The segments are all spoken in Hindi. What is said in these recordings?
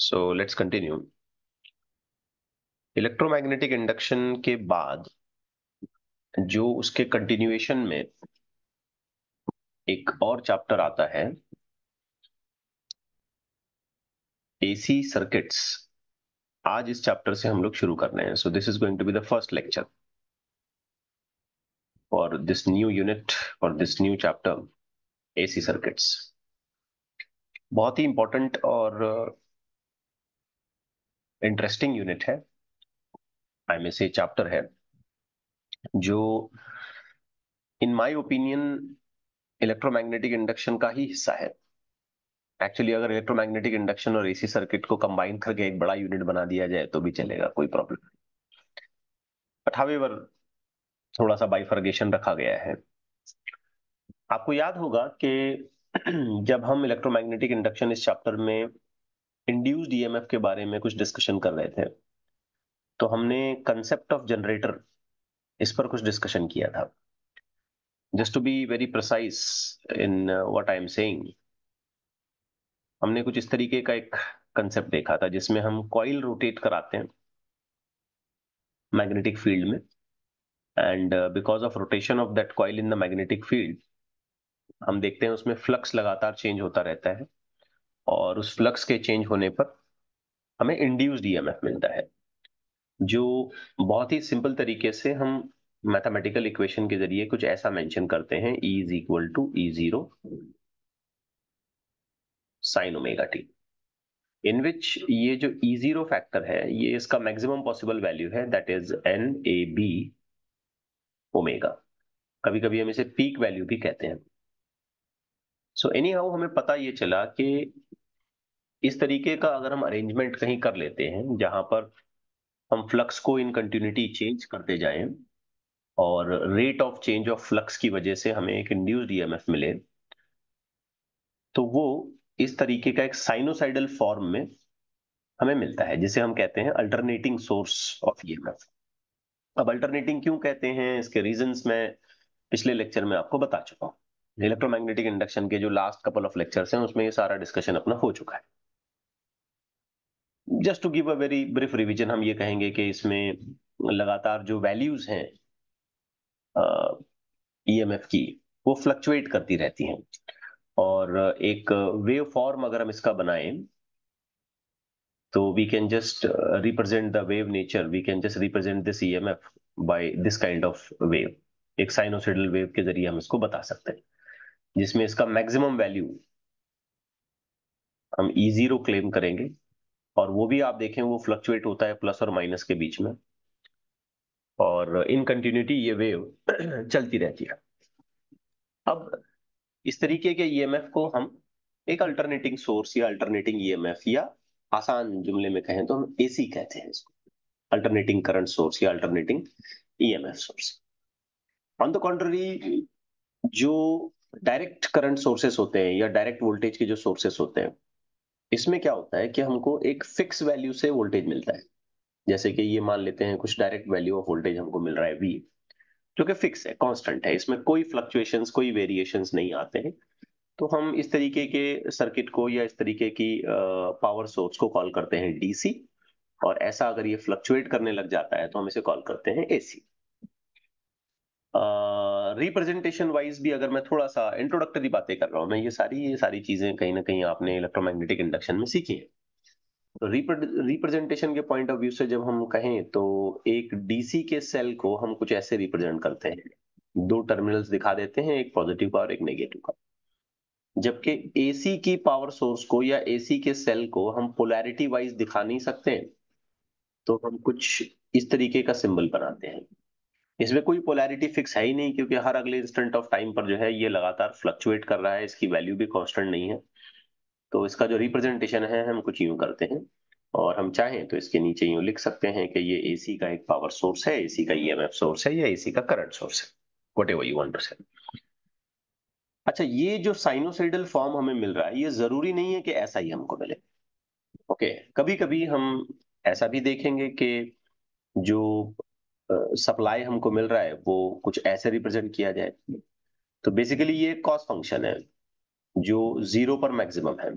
So let's continue electromagnetic induction के बाद जो उसके कंटिन्यूएशन में एक और चैप्टर आता है एसी सर्किट्स आज इस चैप्टर से हम लोग शुरू कर रहे हैं so this is going to be the first lecture for this new unit और this new chapter AC circuits बहुत ही इंपॉर्टेंट और इंटरेस्टिंग यूनिट है आई मे से चैप्टर है जो in my opinion electromagnetic induction का ही हिस्सा है एक्चुअली अगर इलेक्ट्रोमैग्नेटिक इंडक्शन और एसी सर्किट को कंबाइन करके एक बड़ा यूनिट बना दिया जाए तो भी चलेगा कोई प्रॉब्लम नहीं बट थोड़ा सा बाइफर्गेशन रखा गया है आपको याद होगा कि जब हम इलेक्ट्रोमैग्नेटिक इंडक्शन इस चैप्टर में इंड्यूस ईएमएफ e के बारे में कुछ डिस्कशन कर रहे थे तो हमने कंसेप्ट ऑफ जनरेटर इस पर कुछ डिस्कशन किया था just to be very precise in what I am saying हमने कुछ इस तरीके का एक कंसेप्ट देखा था जिसमें हम कॉइल रोटेट कराते हैं मैग्नेटिक फील्ड में and because of rotation of that coil in the magnetic field हम देखते हैं उसमें फ्लक्स लगातार चेंज होता रहता है और उस फ्लक्स के चेंज होने पर हमें इंड्यूस ईएमएफ e मिलता है जो बहुत ही सिंपल तरीके से हम मैथमेटिकल इक्वेशन के जरिए कुछ ऐसा मेंशन करते हैं E is equal to E zero sine omega T in which ये जो ई जीरो फैक्टर है ये इसका मैक्सिमम पॉसिबल वैल्यू है that is N A B omega कभी कभी हम इसे पीक वैल्यू भी कहते हैं सो एनी हाउ हमें पता ये चला कि इस तरीके का अगर हम अरेंजमेंट कहीं कर लेते हैं जहां पर हम फ्लक्स को इन कंटिन्यूटी चेंज करते जाएं और rate of change of flux की वजह से हमें एक एम ईएमएफ मिले तो वो इस तरीके का एक साइनोसाइडल फॉर्म में हमें मिलता है जिसे हम कहते हैं अल्टरनेटिंग सोर्स ऑफ ईएमएफ अब अल्टरनेटिंग क्यों कहते हैं इसके रीजंस मैं पिछले लेक्चर में आपको बता चुका हूँ इलेक्ट्रोमैग्नेटिक इंडक्शन के जो लास्ट कपल ऑफ लेक्चर्स हैं उसमें ये सारा डिस्कशन अपना हो चुका है just to give a very brief revision हम ये कहेंगे कि इसमें लगातार जो वैल्यूज हैं ईएमएफ e की वो फ्लक्चुएट करती रहती हैं और एक वेव फॉर्म अगर हम इसका बनाएं तो we can just represent the wave nature we can just represent this EMF by this kind of wave एक साइनोसिडल वेव के जरिए हम इसको बता सकते हैं जिसमें इसका मैक्सिमम वैल्यू हम ई जीरो क्लेम करेंगे और वो भी आप देखें वो फ्लक्चुएट होता है प्लस और माइनस के बीच में और इन कंटिन्यूटी ये वेव चलती रहती है अब इस तरीके के ईएमएफ e को हम एक अल्टरनेटिंग सोर्स या अल्टरनेटिंग ईएमएफ e या आसान जुमले में कहें तो हम एसी कहते हैं इसको अल्टरनेटिंग करंट सोर्स या alternating EMF source on the contrary जो डायरेक्ट करंट सोर्सेस होते हैं या डायरेक्ट वोल्टेज के जो सोर्सेस होते हैं इसमें क्या होता है कि हमको एक फिक्स वैल्यू से वोल्टेज मिलता है जैसे कि ये मान लेते हैं कुछ डायरेक्ट वैल्यू ऑफ वोल्टेज हमको मिल रहा है वी जो कि फिक्स है कांस्टेंट है इसमें कोई फ्लक्चुएशन कोई वेरिएशन नहीं आते हैं तो हम इस तरीके के सर्किट को या इस तरीके की पावर सोर्स को कॉल करते हैं डीसी और ऐसा अगर ये फ्लक्चुएट करने लग जाता है तो हम इसे कॉल करते हैं एसी रिप्रेजेंटेशन वाइज भी अगर मैं थोड़ा सा इंट्रोडक्टरी बातें कर रहा हूँ मैं ये सारी ये सारी चीजें कहीं ना कहीं आपने इलेक्ट्रोमैग्नेटिक इंडक्शन में सीखी है रिप्रेजेंटेशन तो के पॉइंट ऑफ व्यू से जब हम कहें तो एक डीसी के सेल को हम कुछ ऐसे रिप्रेजेंट करते हैं दो टर्मिनल्स दिखा देते हैं एक पॉजिटिव का और एक नेगेटिव का जबकि एसी की पावर सोर्स को या एसी के सेल को हम पोलैरिटी वाइज दिखा नहीं सकते तो हम कुछ इस तरीके का सिंबल बनाते हैं इसमें कोई पोलैरिटी फिक्स है ही नहीं क्योंकि हर अगले इंस्टेंट ऑफ टाइम पर जो है ये लगातार फ्लक्चुएट कर रहा है इसकी वैल्यू भी कॉन्स्टेंट नहीं है तो इसका जो रिप्रेजेंटेशन है हम कुछ यूं करते हैं और हम चाहें तो इसके नीचे यूं लिख सकते हैं कि ये ए का एक पावर सोर्स है ए का ई e सोर्स है या ए का करंट सोर्स है वट एवर यू वॉन्टर अच्छा ये जो साइनोसाइडल फॉर्म हमें मिल रहा है ये जरूरी नहीं है कि ऐसा ही हमको मिले ओके okay. कभी कभी हम ऐसा भी देखेंगे कि जो सप्लाई हमको मिल रहा है वो कुछ ऐसे रिप्रेजेंट किया जाए तो बेसिकली ये कॉस्ट फंक्शन है जो जीरो पर मैक्सिमम है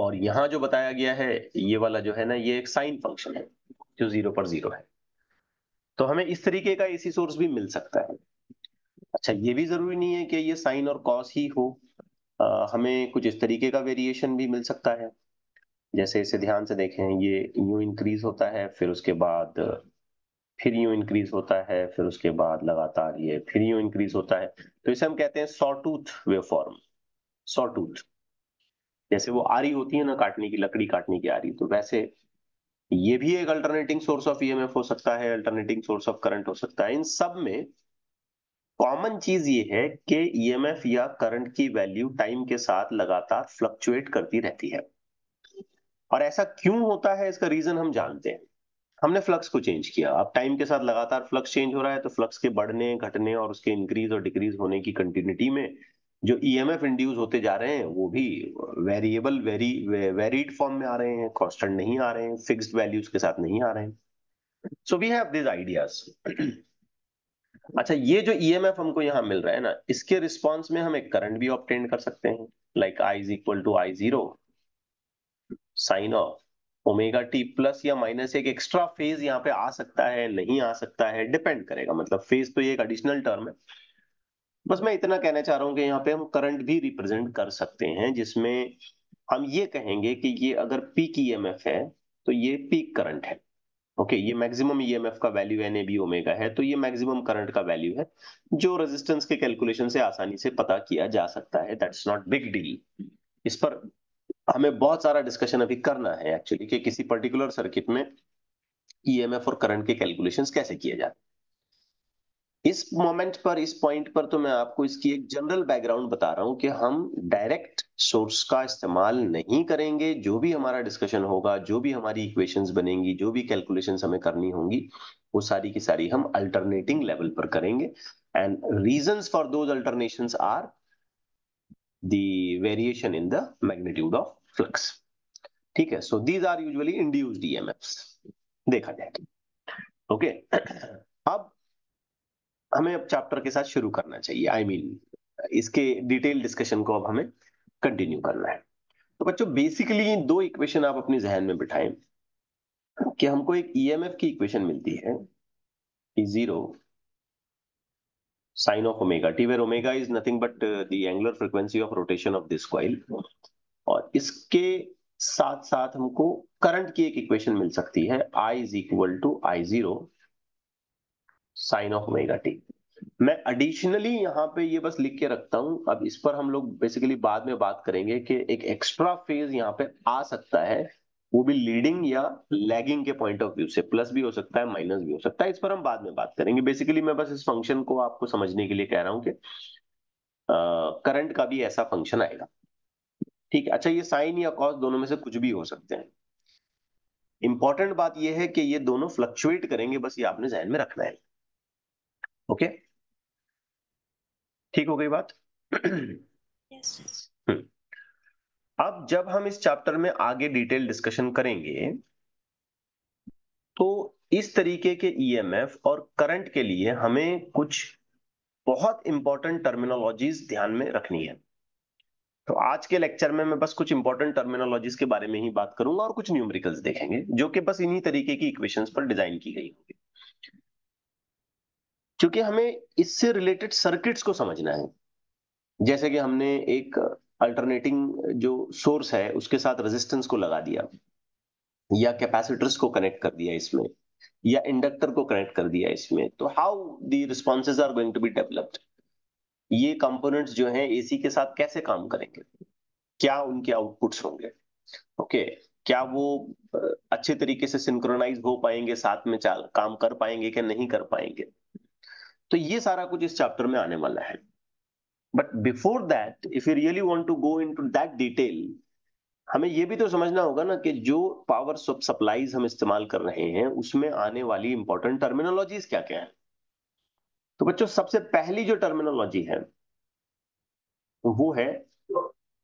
और यहां जो बताया गया है ये वाला जो है ना ये एक साइन फंक्शन है जो जीरो पर जीरो है तो हमें इस तरीके का एसी सोर्स भी मिल सकता है अच्छा ये भी जरूरी नहीं है कि ये साइन और कॉस ही हो आ, हमें कुछ इस तरीके का वेरिएशन भी मिल सकता है जैसे इसे ध्यान से देखें ये यू इंक्रीज होता है फिर उसके बाद फिर यूं इंक्रीज होता है फिर उसके बाद लगातार ये फिर यूं इंक्रीज होता है तो इसे हम कहते हैं सॉटूथ वेव फॉर्म सॉटूथ जैसे वो आरी होती है ना काटने की लकड़ी काटने की आरी तो वैसे ये भी एक अल्टरनेटिंग सोर्स ऑफ ई हो सकता है अल्टरनेटिंग सोर्स ऑफ करंट हो सकता है इन सब में कॉमन चीज ये है कि ईएमएफ e या करंट की वैल्यू टाइम के साथ लगातार फ्लक्चुएट करती रहती है और ऐसा क्यों होता है इसका रीजन हम जानते हैं हमने फ्लक्स को चेंज किया अब टाइम के साथ लगातार फ्लक्स चेंज हो रहा है तो फ्लक्स के बढ़ने घटने और उसके इंक्रीज और डिक्रीज होने की कंटिन्यूटी में जो ईएमएफ e इंड्यूस होते जा रहे हैं वो भी वेरिएबल वेरी वेरिड फॉर्म में आ रहे हैं कॉन्स्टेंट नहीं आ रहे हैं फिक्स्ड वैल्यूज के साथ नहीं आ रहे हैं so we have this ideas अच्छा ये जो ई एम एफ हमको यहाँ मिल रहा है ना इसके रिस्पॉन्स में हम एक करंट भी ऑप्टेन कर सकते हैं like I is equal to I zero sine of omega T plus या माइनस एक एक्स्ट्रा फेज यहाँ पे आ सकता है नहीं आ सकता है डिपेंड करेगा मतलब फेज तो ये एक एडिशनल टर्म है बस मैं इतना कहना चाह रहा हूँ कि यहाँ पे हम करंट भी रिप्रेजेंट कर सकते हैं जिसमें हम ये कहेंगे कि ये अगर पीक ईएमएफ e है तो ये पीक करंट है ओके ये मैक्सिमम ईएमएफ e का वैल्यू एन ए बी ओमेगा है तो ये मैक्सिमम करंट का वैल्यू है जो रेजिस्टेंस के कैलकुलेशन से आसानी से पता किया जा सकता है दैट्स नॉट बिग डील इस पर हमें बहुत सारा डिस्कशन अभी करना है एक्चुअली कि किसी पर्टिकुलर सर्किट में ईएमएफ e और करंट के कैलकुलेशन कैसे किए जाते इस मोमेंट पर इस पॉइंट पर तो मैं आपको इसकी एक जनरल बैकग्राउंड बता रहा हूं कि हम डायरेक्ट सोर्स का इस्तेमाल नहीं करेंगे जो भी हमारा डिस्कशन होगा जो भी हमारी इक्वेशंस बनेंगी जो भी कैलकुलेशन हमें करनी होंगी वो सारी की सारी हम अल्टरनेटिंग लेवल पर करेंगे and reasons for those alternations are the in the magnitude of flux ठीक है so these are usually induced EMFs देखा जाए ओके तो। अब हमें अब चैप्टर के साथ शुरू करना चाहिए आई I मीन mean, इसके डिटेल डिस्कशन को अब हमें कंटिन्यू करना है तो बच्चों बेसिकली दो इक्वेशन आप अपने जहन में बिठाएं कि हमको एक ईएमएफ e की इक्वेशन मिलती है zero sine of omega T where omega is nothing but the angular frequency of rotation of this coil और इसके साथ साथ हमको करंट की एक इक्वेशन मिल सकती है I is equal to I zero sine of omega T मैं एडिशनली यहां पे ये बस लिख के रखता हूं अब इस पर हम लोग बेसिकली बाद में बात करेंगे कि एक एक्स्ट्रा फेज यहाँ पे आ सकता है वो भी लीडिंग या लैगिंग के पॉइंट ऑफ व्यू से प्लस भी हो सकता है माइनस भी हो सकता है इस पर हम बाद में बात करेंगे बेसिकली मैं बस इस फंक्शन को आपको समझने के लिए कह रहा हूं कि करंट का भी ऐसा फंक्शन आएगा ठीक है अच्छा ये साइन या कॉस दोनों में से कुछ भी हो सकते हैं इंपॉर्टेंट बात यह है कि ये दोनों फ्लक्चुएट करेंगे बस ये आपने जहन में रखना है ओके ठीक हो गई बात yes. हम्म। अब जब हम इस चैप्टर में आगे डिटेल डिस्कशन करेंगे तो इस तरीके के ईएमएफ e और करंट के लिए हमें कुछ बहुत इंपॉर्टेंट टर्मिनोलॉजीज ध्यान में रखनी है तो आज के लेक्चर में मैं बस कुछ इंपॉर्टेंट टर्मिनोलॉजीज के बारे में ही बात करूंगा और कुछ न्यूमेरिकल्स देखेंगे जो कि बस इन्हीं तरीके की इक्वेशंस पर डिजाइन की गई होगी क्योंकि हमें इससे रिलेटेड सर्किट्स को समझना है जैसे कि हमने एक अल्टरनेटिंग जो सोर्स है उसके साथ रेजिस्टेंस को लगा दिया या कैपेसिटर्स को कनेक्ट कर दिया इसमें या इंडक्टर को कनेक्ट कर दिया इसमें तो how the responses are going to be developed ये कंपोनेंट्स जो हैं एसी के साथ कैसे काम करेंगे क्या उनके आउटपुट्स होंगे ओके क्या वो अच्छे तरीके से सिंक्रोनाइज हो पाएंगे साथ में काम कर पाएंगे कि नहीं कर पाएंगे तो ये सारा कुछ इस चैप्टर में आने वाला है but before that if you really want to go to that detail हमें ये भी तो समझना होगा ना कि जो पावर सप्लाईज हम इस्तेमाल कर रहे हैं उसमें आने वाली इंपॉर्टेंट टर्मिनोलॉजीज क्या क्या है तो बच्चों सबसे पहली जो टर्मिनोलॉजी है वो है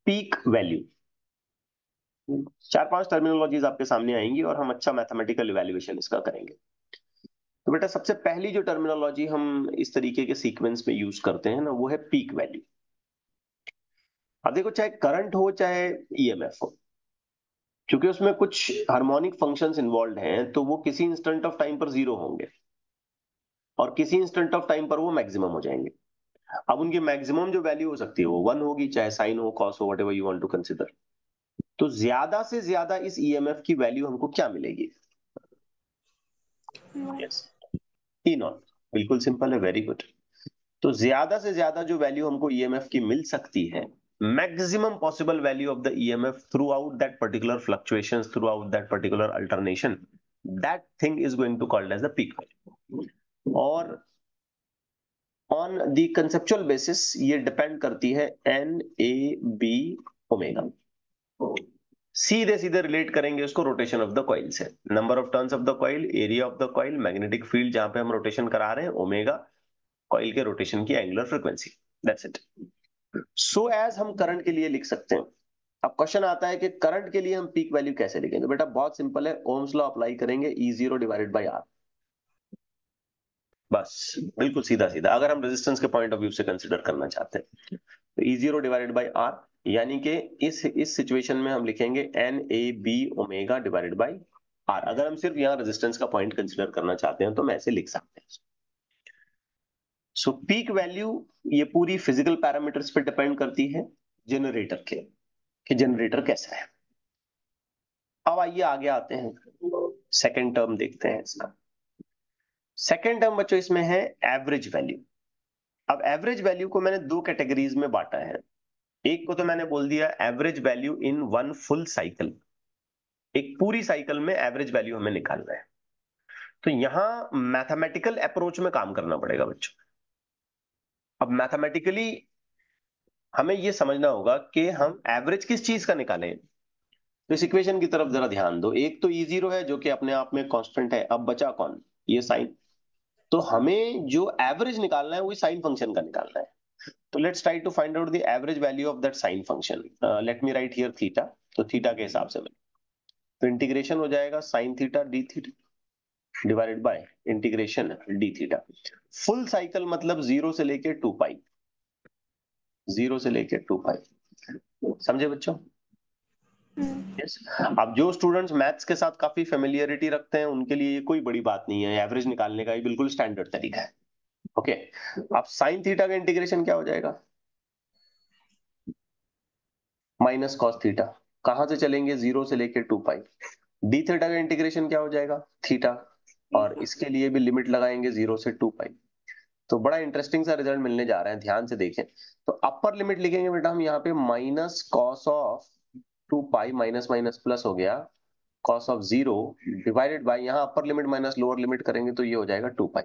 पीक वैल्यू चार पांच टर्मिनोलॉजीज आपके सामने आएंगी और हम अच्छा मैथमेटिकल इवेल्युएशन इसका करेंगे तो बेटा सबसे पहली जो टर्मिनोलॉजी हम इस तरीके के सीक्वेंस में यूज करते हैं ना वो है पीक वैल्यू अब देखो चाहे करंट हो चाहे ईएमएफ e हो क्योंकि उसमें कुछ हार्मोनिक फंक्शंस इन्वॉल्व हैं तो वो किसी इंस्टेंट ऑफ टाइम पर जीरो होंगे और किसी इंस्टेंट ऑफ टाइम पर वो मैक्सिमम हो जाएंगे अब उनकी मैक्सिमम जो वैल्यू हो सकती है वो वन होगी चाहे साइन हो कॉस हो whatever you want to consider तो ज्यादा से ज्यादा इस ई e की वैल्यू हमको क्या मिलेगी ई e नॉट e बिल्कुल सिंपल है वेरी गुड तो ज्यादा से ज्यादा जो वैल्यू हमको ईएमएफ की मिल सकती है maximum possible maximum possible value of throughout that particular particular throughout that particular alternation that thing is going to called as the peak value और ऑन दी कंसेप्चुअल बेसिस ये डिपेंड करती है एन ए बी ओमेगा सीधे सीधे रिलेट करेंगे उसको रोटेशन ऑफ द कॉइल से number of turns of the coil area of the coil magnetic field जहां पे हम रोटेशन करा रहे हैं ओमेगा कॉइल के रोटेशन की angular frequency that's it so as हम करंट के लिए लिख सकते हैं अब क्वेश्चन आता है कि करंट के लिए हम पीक वैल्यू कैसे लिखेंगे बेटा बहुत सिंपल है ओम्स लॉ अप्लाई करेंगे E zero divided by R बस बिल्कुल सीधा सीधा अगर हम रेजिस्टेंस के पॉइंट ऑफ व्यू से कंसिडर करना चाहते हैं तो E zero divided by R यानी कि इस इस सिचुएशन में हम लिखेंगे N A B omega divided by R अगर हम सिर्फ यहाँ रेजिस्टेंस का पॉइंट कंसिडर करना चाहते हैं तो हम ऐसे लिख सकते हैं सो पीक वैल्यू ये पूरी फिजिकल पैरामीटर्स पे डिपेंड करती है जनरेटर के कि जनरेटर कैसा है अब आइए आगे आते हैं सेकेंड टर्म देखते हैं इसका सेकेंड टर्म बच्चों इसमें है एवरेज वैल्यू अब एवरेज वैल्यू को मैंने दो कैटेगरीज में बांटा है एक को तो मैंने बोल दिया average value in one full cycle एक पूरी साइकिल में एवरेज वैल्यू हमें निकालना है तो यहां मैथमेटिकल अप्रोच में काम करना पड़ेगा बच्चों अब मैथमेटिकली हमें यह समझना होगा कि हम एवरेज किस चीज का निकालें तो इस इक्वेशन की तरफ जरा ध्यान दो एक तो ई जीरो है जो कि अपने आप में कांस्टेंट है अब बचा कौन ये साइन तो हमें जो एवरेज निकालना है वो साइन फंक्शन का निकालना है तो let's try to find out the average value of that sine function let me write here theta तो थीटा के हिसाब से मैं तो इंटीग्रेशन हो जाएगा sine theta D theta divided by integration D theta full cycle मतलब जीरो से लेके टू पाई जीरो से लेके टू पाई समझे बच्चों हम्म। yes. अब जो स्टूडेंट्स मैथ्स के साथ काफी फेमिलियरिटी रखते हैं उनके लिए कोई बड़ी बात नहीं है एवरेज निकालने का ये बिल्कुल स्टैंडर्ड तरीका है ओके okay. अब साइन थीटा का इंटीग्रेशन क्या हो जाएगा माइनस कॉस थीटा कहां से चलेंगे जीरो से लेके टू पाई डी थीटा का इंटीग्रेशन क्या हो जाएगा थीटा और इसके लिए भी लिमिट लगाएंगे जीरो से टू पाई तो बड़ा इंटरेस्टिंग सा रिजल्ट मिलने जा रहा है ध्यान से देखें तो अपर लिमिट लिखेंगे बेटा हम यहाँ पे minus cos of two pi minus minus plus हो गया cos of zero divided by यहाँ upper limit minus lower limit करेंगे तो ये हो जाएगा टू पाई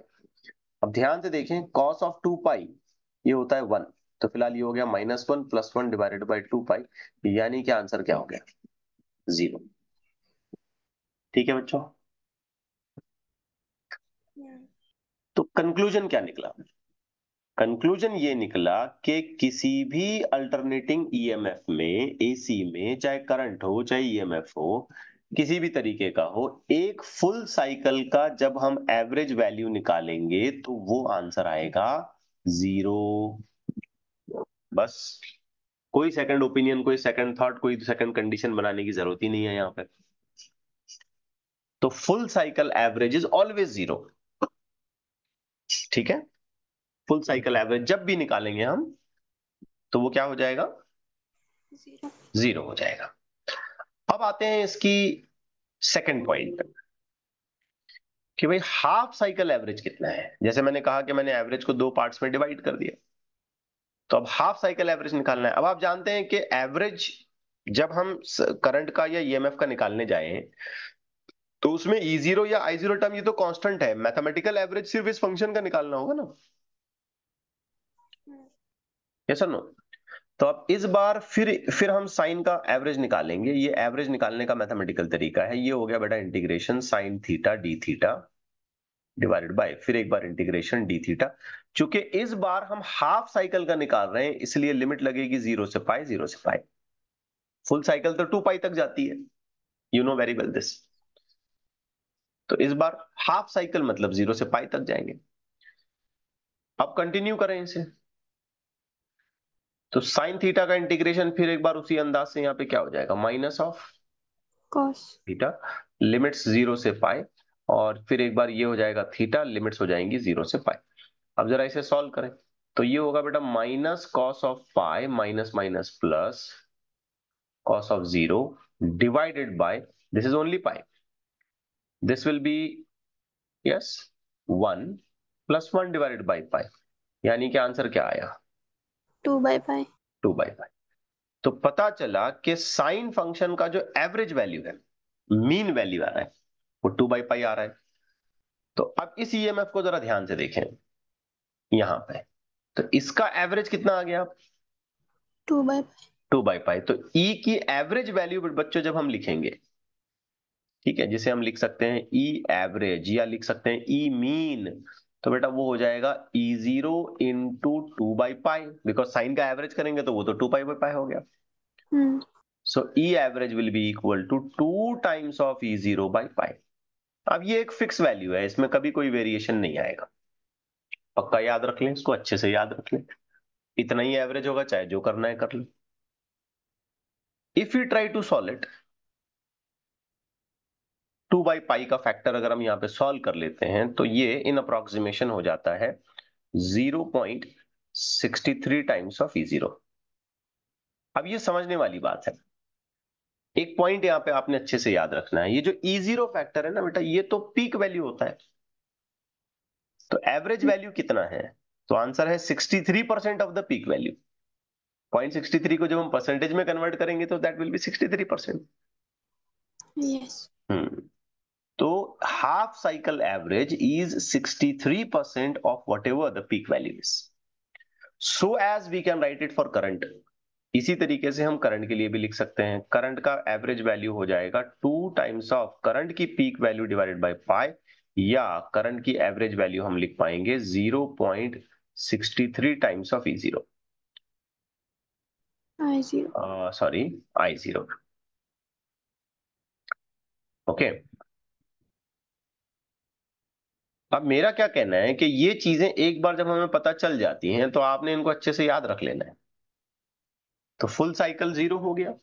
अब ध्यान से देखें कॉस ऑफ टू पाई ये होता है वन तो फिलहाल ये हो गया minus one plus one divided by two pi यानी कि आंसर क्या हो गया जीरो ठीक है बच्चों तो कंक्लूजन क्या निकला कंक्लूजन ये निकला कि किसी भी अल्टरनेटिंग ईएमएफ e में एसी में चाहे करंट हो चाहे ईएमएफ e हो किसी भी तरीके का हो एक फुल साइकिल का जब हम एवरेज वैल्यू निकालेंगे तो वो आंसर आएगा जीरो बस कोई सेकंड ओपिनियन कोई सेकंड थॉट कोई सेकंड कंडीशन बनाने की जरूरत ही नहीं है यहां पर तो full cycle average is always zero ठीक है फुल साइकिल एवरेज जब भी निकालेंगे हम तो वो क्या हो जाएगा जीरो, हो जाएगा अब आते हैं इसकी सेकंड पॉइंट कि भाई हाफ साइकिल एवरेज कितना है जैसे मैंने कहा कि मैंने एवरेज को दो पार्ट्स में डिवाइड कर दिया तो अब हाफ साइकिल एवरेज निकालना है अब आप जानते हैं कि एवरेज जब हम करंट का या ईएमएफ e का निकालने जाए तो उसमें ई e जीरो या आई जीरो टर्म ये तो कांस्टेंट है मैथमेटिकल एवरेज सिर्फ इस फंक्शन का निकालना होगा ना yes नो तो अब इस बार फिर फिर हम साइन का एवरेज निकालेंगे ये एवरेज निकालने का मैथमेटिकल तरीका है ये हो गया बेटा integration sine theta D theta divided by फिर एक बार इंटीग्रेशन डी थीटा चूंकि इस बार हम हाफ साइकिल का निकाल रहे हैं इसलिए लिमिट लगेगी जीरो से पाई जीरो से पाई फुल साइकिल तो टू पाई तक जाती है you know very well this तो इस बार हाफ साइकिल मतलब जीरो से पाई तक जाएंगे अब कंटिन्यू करें इसे तो साइन थीटा का इंटीग्रेशन फिर एक बार उसी अंदाज से यहाँ पे क्या हो जाएगा minus of cos theta limits zero से पाई और फिर एक बार ये हो जाएगा थीटा लिमिट्स हो जाएंगी जीरो से पाई अब जरा इसे सॉल्व करें तो ये होगा बेटा minus cos of pi minus minus plus cos of zero divided by this is only pi this will be yes one plus one divided by pi यानी कि आंसर क्या आया two by five two by five तो पता चला कि साइन फंक्शन का जो एवरेज वैल्यू है मीन वैल्यू आ रहा है वो टू बाई पाई आ रहा है तो अब इस ईएमएफ e को जरा ध्यान से देखें यहां पे तो इसका एवरेज कितना आ गया two by two by pi तो ई e की एवरेज वैल्यू बच्चों जब हम लिखेंगे ठीक है जिसे हम लिख सकते हैं ई e एवरेज या लिख सकते हैं ई e मीन तो बेटा वो हो जाएगा e0 zero into two by pi because sine का एवरेज करेंगे तो वो तो टू पाई बाई पाई हो गया so hmm. e average will be equal to two times of e0 zero by pi अब ये एक फिक्स वैल्यू है इसमें कभी कोई वेरिएशन नहीं आएगा पक्का याद रख लें इसको अच्छे से याद रख लें इतना ही एवरेज होगा चाहे जो करना है कर लें if you try to solve it two by pi का फैक्टर अगर हम यहाँ पे सॉल्व कर लेते हैं तो ये इन अप्रोक्सीमेशन हो जाता है zero point sixty three times of E zero अब ये समझने वाली बात है एक पॉइंट यहाँ पे आपने अच्छे से याद रखना है ये जो ई जीरो फैक्टर है ना बेटा ये तो पीक वैल्यू होता है तो एवरेज वैल्यू कितना है तो आंसर है sixty three percent of the peak value point sixty three को जब हम परसेंटेज में कन्वर्ट करेंगे तो that will be sixty three percent hmm तो half cycle average is 63 percent of whatever the peak value is so as we can write it for current इसी तरीके से हम करंट के लिए भी लिख सकते हैं करंट का एवरेज वैल्यू हो जाएगा टू टाइम्स ऑफ करंट की peak value divided by five या करंट की एवरेज वैल्यू हम लिख पाएंगे zero point sixty three times of E zero sorry I zero okay अब मेरा क्या कहना है कि ये चीजें एक बार जब हमें पता चल जाती हैं तो आपने इनको अच्छे से याद रख लेना है तो फुल साइकिल जीरो हो गया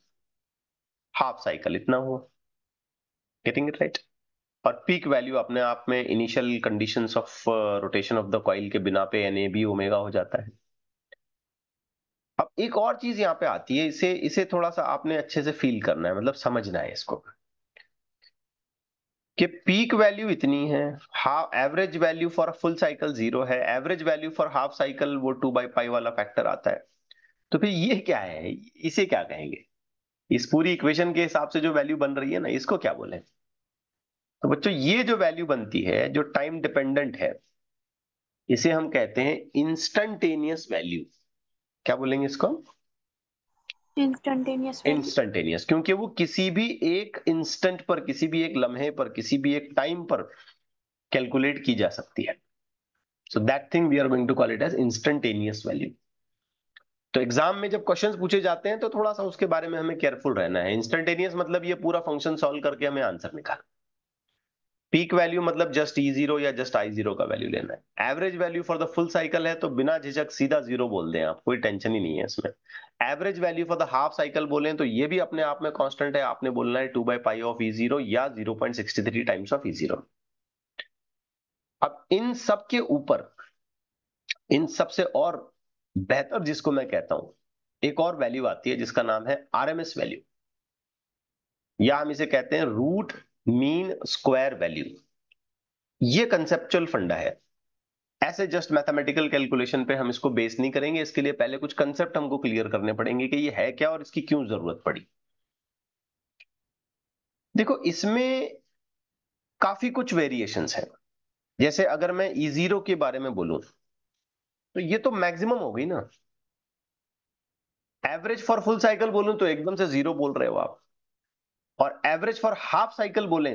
हाफ साइकिल इतना हुआ गेटिंग इट राइट और पीक वैल्यू अपने आप में initial conditions of rotation of the coil के बिना पे एन ए बी ओमेगा हो जाता है अब एक और चीज यहाँ पे आती है इसे इसे थोड़ा सा आपने अच्छे से फील करना है मतलब समझना है इसको कि पीक वैल्यू इतनी है half average value for full cycle zero है average value for half cycle वो टू बाई पाई वाला फैक्टर आता है तो फिर ये क्या है इसे क्या कहेंगे इस पूरी इक्वेशन के हिसाब से जो वैल्यू बन रही है ना इसको क्या बोले तो बच्चों ये जो वैल्यू बनती है जो टाइम डिपेंडेंट है इसे हम कहते हैं इंस्टेंटेनियस वैल्यू क्या बोलेंगे इसको इंस्टेंटेनियस क्योंकि वो किसी भी एक इंस्टेंट पर किसी भी एक लम्हे पर किसी भी एक टाइम पर कैलकुलेट की जा सकती है so that thing we are going to call it as instantaneous value तो एग्जाम में जब क्वेश्चंस पूछे जाते हैं तो थोड़ा सा उसके बारे में हमें केयरफुल रहना है इंस्टेंटेनियस मतलब ये पूरा फंक्शन सॉल्व करके हमें आंसर निकालना पीक वैल्यू मतलब जस्ट ई जीरो या जस्ट आई जीरो का वैल्यू लेना है average value for the full cycle है तो बिना झिझक सीधा जीरो बोल दें आप कोई टेंशन ही नहीं है इसमें average value for the half cycle बोले तो ये भी अपने आप में कांस्टेंट है आपने बोलना है two by pi of E e zero या zero point sixty three times of E e zero अब इन सब के ऊपर इन सबसे और बेहतर जिसको मैं कहता हूं एक और वैल्यू आती है जिसका नाम है आरएमएस वैल्यू या हम इसे कहते हैं रूट मीन स्क्वायर वैल्यू ये कंसेप्चुअल फंडा है ऐसे जस्ट मैथमेटिकल कैलकुलेशन पे हम इसको बेस नहीं करेंगे इसके लिए पहले कुछ कंसेप्ट हमको क्लियर करने पड़ेंगे कि ये है क्या और इसकी क्यों जरूरत पड़ी देखो इसमें काफी कुछ वेरिएशन है जैसे अगर मैं ई e जीरो के बारे में बोलूं तो ये तो मैक्सिमम हो गई ना एवरेज फॉर फुल साइकिल बोलू तो एकदम से जीरो बोल रहे हो आप और एवरेज फॉर हाफ साइकिल बोले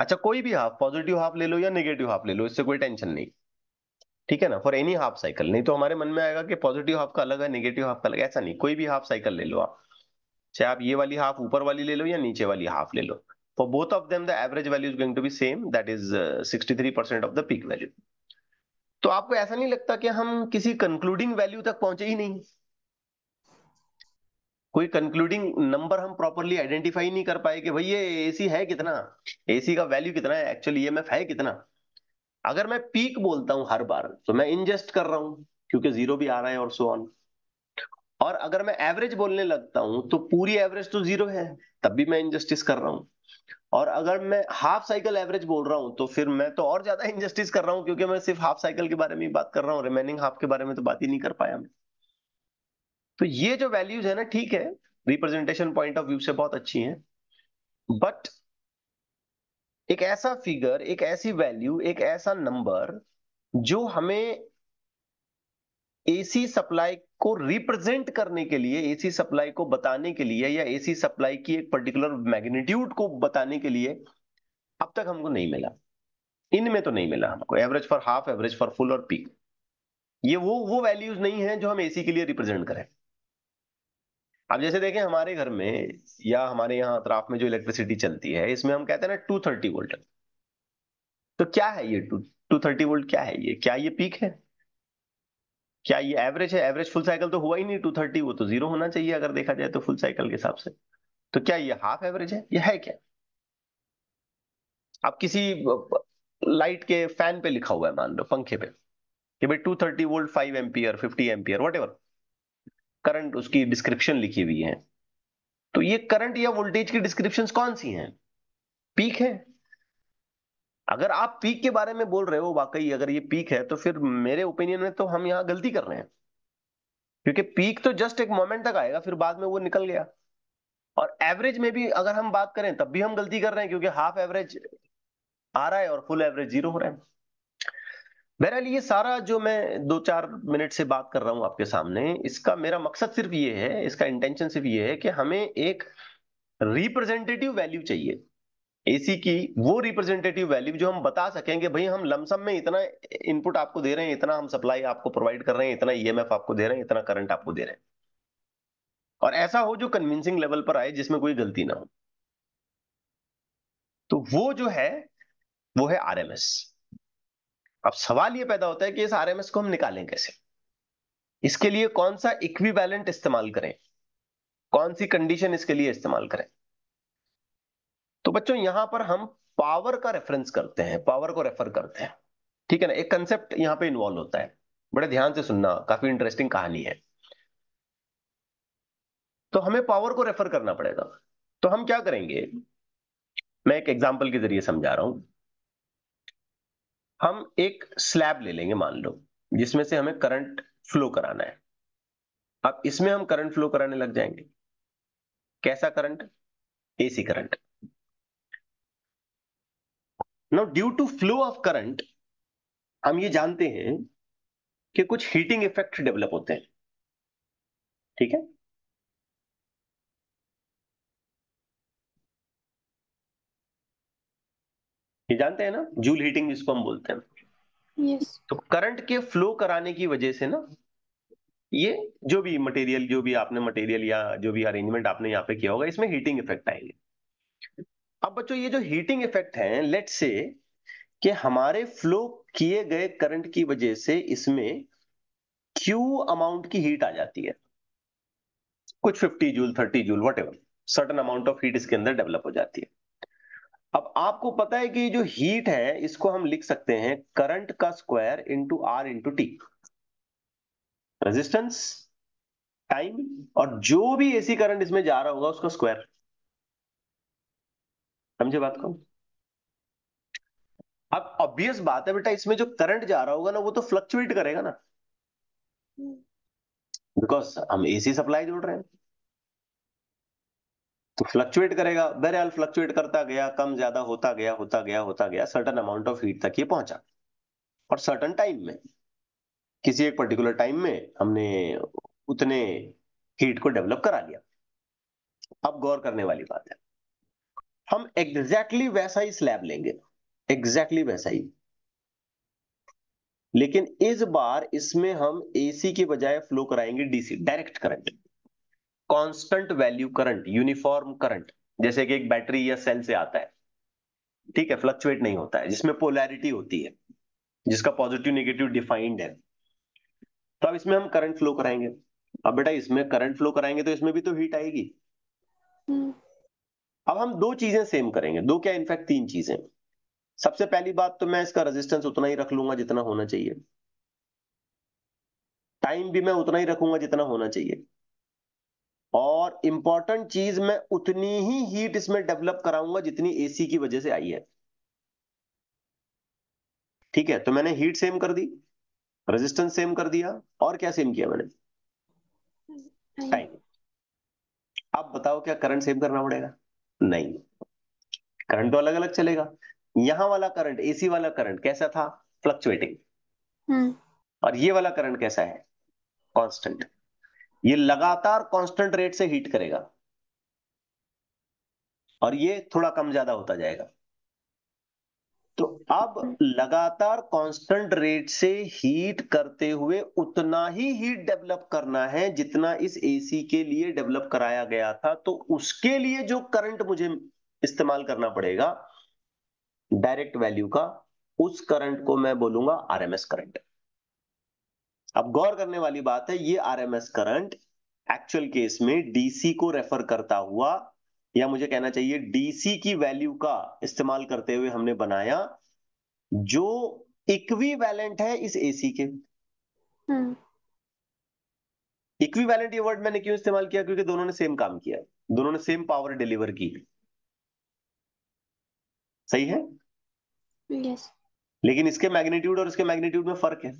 अच्छा कोई भी हाफ पॉजिटिव हाफ ले लो या नेगेटिव हाफ ले लो इससे कोई टेंशन नहीं ठीक है ना फॉर एनी हाफ साइकिल नहीं तो हमारे मन में आएगा कि पॉजिटिव हाफ का अलग है निगेटिव हाफ का अलग ऐसा नहीं कोई भी हाफ साइकिल ले लो आप चाहे आप ये वाली हाफ ऊपर वाली ले लो या नीचे वाली हाफ ले लो for both of them the average value is going to be same that is sixty of the the value uh, तो आपको ऐसा नहीं लगता कि हम किसी कंक्लूडिंग वैल्यू तक पहुंचे ही नहीं कोई कंक्लूडिंग नंबर हम प्रॉपरली आइडेंटिफाई नहीं कर पाए कि भाई ये एसी है कितना एसी का वैल्यू कितना है एक्चुअली ईएमएफ e है कितना अगर मैं पीक बोलता हूं हर बार तो मैं इंजेस्ट कर रहा हूं क्योंकि जीरो भी आ रहा है और सो ऑन और अगर मैं एवरेज बोलने लगता हूं तो पूरी एवरेज तो जीरो है तब भी मैं इनजस्टिस कर रहा हूं और अगर मैं हाफ साइकिल एवरेज बोल रहा हूं तो फिर मैं तो और ज्यादा इनजस्टिस कर रहा हूं क्योंकि मैं सिर्फ हाफ साइकिल के बारे में ही बात कर रहा हूँ रिमेनिंग हाफ के बारे में तो बात ही नहीं कर पाया मैं तो ये जो वैल्यूज है ना ठीक है रिप्रेजेंटेशन पॉइंट ऑफ व्यू से बहुत अच्छी है बट एक ऐसा फिगर एक ऐसी वैल्यू एक ऐसा नंबर जो हमें एसी सप्लाई को रिप्रेजेंट करने के लिए एसी सप्लाई को बताने के लिए या एसी सप्लाई की एक पर्टिकुलर मैग्नीट्यूड को बताने के लिए अब तक हमको नहीं मिला इनमें तो नहीं मिला हमको average for half average for full और पीक ये वो वो वैल्यूज नहीं है जो हम एसी के लिए रिप्रेजेंट करें अब जैसे देखें हमारे घर में या हमारे यहाँ अतराफ में जो इलेक्ट्रिसिटी चलती है इसमें हम कहते हैं ना टू थर्टी वोल्ट तो क्या है ये टू टू थर्टी वोल्ट क्या है ये क्या ये पीक है क्या ये एवरेज है एवरेज फुल साइकिल तो हुआ ही नहीं टू थर्टी वो तो जीरो होना चाहिए अगर देखा जाए तो फुल साइकिल के हिसाब से तो क्या ये हाफ एवरेज है ये है क्या आप किसी लाइट के फैन पे लिखा हुआ है मान लो पंखे पे कि भाई two thirty volt five ampere fifty ampere what current उसकी डिस्क्रिप्शन लिखी हुई है तो ये करंट या वोल्टेज की डिस्क्रिप्शन कौन सी हैं पीक है अगर आप पीक के बारे में बोल रहे हो वाकई अगर ये पीक है तो फिर मेरे ओपिनियन में तो हम यहां गलती कर रहे हैं क्योंकि पीक तो जस्ट एक मोमेंट तक आएगा फिर बाद में वो निकल गया और एवरेज में भी अगर हम बात करें तब भी हम गलती कर रहे हैं क्योंकि हाफ एवरेज आ रहा है और फुल एवरेज जीरो हो रहा है बहरहाल ये सारा जो मैं दो चार मिनट से बात कर रहा हूं आपके सामने इसका मेरा मकसद सिर्फ ये है इसका इंटेंशन सिर्फ ये है कि हमें एक रिप्रेजेंटेटिव वैल्यू चाहिए एसी की वो रिप्रेजेंटेटिव वैल्यू जो हम बता सकेंगे भाई हम लमसम में इतना इनपुट आपको दे रहे हैं इतना हम सप्लाई आपको प्रोवाइड कर रहे हैं इतना ईएमएफ e आपको दे रहे हैं इतना करंट आपको दे रहे हैं और ऐसा हो जो कन्विंसिंग लेवल पर आए जिसमें कोई गलती ना हो तो वो जो है वो है आरएमएस अब सवाल ये पैदा होता है कि इस आरएमएस को हम निकालें कैसे इसके लिए कौन सा इक्विवेलेंट इस्तेमाल करें कौन सी कंडीशन इसके लिए इस्तेमाल करें तो बच्चों यहां पर हम पावर का रेफरेंस करते हैं पावर को रेफर करते हैं ठीक है ना एक कंसेप्ट यहां पे इन्वॉल्व होता है बड़े ध्यान से सुनना काफी इंटरेस्टिंग कहानी है तो हमें पावर को रेफर करना पड़ेगा तो हम क्या करेंगे मैं एक एग्जाम्पल के जरिए समझा रहा हूं हम एक स्लैब ले लेंगे मान लो जिसमें से हमें करंट फ्लो कराना है अब इसमें हम करंट फ्लो कराने लग जाएंगे कैसा current AC current no due to flow of current हम ये जानते हैं कि कुछ हीटिंग इफेक्ट डेवलप होते हैं ठीक है ये जानते हैं ना जूल हीटिंग जिसको हम बोलते हैं yes. तो करंट के फ्लो कराने की वजह से ना ये जो भी मटेरियल जो भी आपने मटेरियल या जो भी अरेंजमेंट आपने यहाँ पे किया होगा इसमें हीटिंग इफेक्ट आएंगे अब बच्चों ये जो हीटिंग इफेक्ट है लेट से कि हमारे फ्लो किए गए करंट की वजह से इसमें क्यू अमाउंट की हीट आ जाती है कुछ 50 joule 30 joule what certain amount of heat इसके अंदर डेवलप हो जाती है अब आपको पता है कि जो हीट है इसको हम लिख सकते हैं करंट का square into R into T resistance time और जो भी एसी करंट इसमें जा रहा होगा उसका स्क्वायर समझे बात को अब ऑब्वियस बात है बेटा इसमें जो करंट जा रहा होगा ना वो तो फ्लक्चुएट करेगा ना बिकॉज हम्म। हम एसी सप्लाई जोड़ रहे हैं तो फ्लक्चुएट करेगा बहरहाल फ्लक्चुएट करता गया कम ज्यादा होता गया होता गया होता गया सर्टन अमाउंट ऑफ हीट तक ये पहुंचा और सर्टन टाइम में किसी एक पर्टिकुलर टाइम में हमने उतने हीट को डेवलप करा लिया अब गौर करने वाली बात है हम एग्जैक्टली exactly वैसा ही स्लैब लेंगे एग्जैक्टली exactly वैसा ही लेकिन इस बार इसमें हम एसी के बजाय फ्लो कराएंगे DC direct current constant value current uniform current जैसे कि एक बैटरी या सेल से आता है ठीक है फ्लक्चुएट नहीं होता है जिसमें पोलैरिटी होती है जिसका पॉजिटिव नेगेटिव डिफाइंड है तो अब इसमें हम करंट फ्लो कराएंगे अब बेटा इसमें करंट फ्लो कराएंगे तो इसमें भी तो हीट आएगी हम्म। अब हम दो चीजें सेम करेंगे दो क्या इनफैक्ट तीन चीजें सबसे पहली बात तो मैं इसका रेजिस्टेंस उतना ही रख लूंगा जितना होना चाहिए टाइम भी मैं उतना ही रखूंगा जितना होना चाहिए और इंपॉर्टेंट चीज मैं उतनी ही हीट इसमें डेवलप कराऊंगा जितनी एसी की वजह से आई है ठीक है तो मैंने हीट सेम कर दी रेजिस्टेंस सेम कर दिया और क्या सेम किया मैंने टाइम आप बताओ क्या करंट सेम करना पड़ेगा नहीं करंट तो अलग अलग चलेगा यहां वाला करंट एसी वाला करंट कैसा था फ्लक्चुएटिंग हम्म। और ये वाला करंट कैसा है कॉन्स्टेंट ये लगातार कांस्टेंट रेट से हीट करेगा और ये थोड़ा कम ज्यादा होता जाएगा तो अब लगातार कांस्टेंट रेट से हीट करते हुए उतना ही हीट डेवलप करना है जितना इस एसी के लिए डेवलप कराया गया था तो उसके लिए जो करंट मुझे इस्तेमाल करना पड़ेगा डायरेक्ट वैल्यू का उस करंट को मैं बोलूंगा आरएमएस करंट अब गौर करने वाली बात है ये आरएमएस करंट एक्चुअल केस में डीसी को रेफर करता हुआ या मुझे कहना चाहिए डीसी की वैल्यू का इस्तेमाल करते हुए हमने बनाया जो वैलेंट है इस एसी के वैलेंट हम्म। ये वर्ड मैंने क्यों इस्तेमाल किया क्योंकि दोनों ने सेम काम किया दोनों ने सेम पावर डिलीवर की सही है yes. लेकिन इसके मैग्नीट्यूड और इसके मैग्नीट्यूड में फर्क है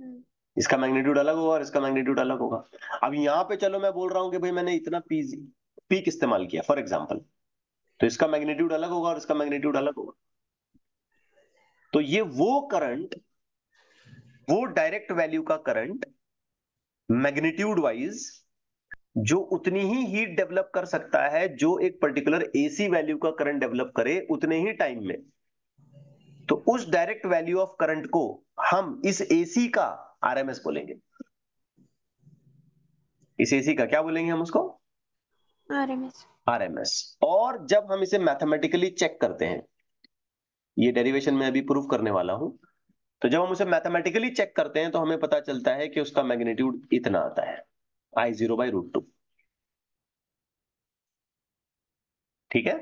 हम्म। इसका मैग्नीट्यूड अलग होगा और इसका मैग्नीट्यूड अलग होगा अब यहाँ पे चलो मैं बोल रहा हूँ कि भाई मैंने इतना पीक इस्तेमाल किया फॉर एग्जाम्पल तो इसका मैग्नीट्यूड अलग होगा और इसका मैग्नीट्यूड अलग होगा तो ये वो करंट वो डायरेक्ट वैल्यू का करंट मैग्नीट्यूड वाइज जो उतनी ही हीट डेवलप कर सकता है जो एक पर्टिकुलर एसी वैल्यू का करंट डेवलप करे उतने ही टाइम में तो उस डायरेक्ट वैल्यू ऑफ करंट को हम इस एसी का आरएमएस बोलेंगे इस एसी का क्या बोलेंगे हम उसको आरएमएस आरएमएस और जब हम इसे मैथमेटिकली चेक करते हैं ये डेरिवेशन में अभी प्रूफ करने वाला हूं तो जब हम उसे मैथमेटिकली चेक करते हैं तो हमें पता चलता है कि उसका मैग्नेट्यूड इतना आता है I zero by root two ठीक है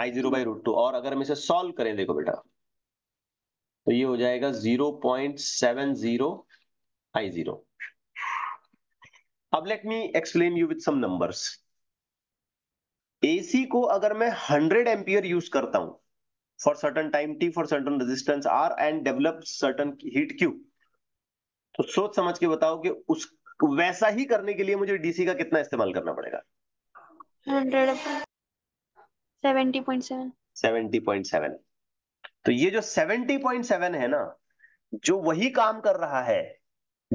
I zero by root two और अगर हम इसे सॉल्व करें देखो बेटा तो ये हो जाएगा zero point seven zero I zero अब let me explain you with some numbers AC को अगर मैं 100 एम्पियर यूज करता हूं for certain time T for certain resistance R and develop certain heat Q तो सोच समझ के बताओ कि उस वैसा ही करने के लिए मुझे डीसी का कितना इस्तेमाल करना पड़ेगा 100 70.7 70.7 तो ये जो 70.7 है ना जो वही काम कर रहा है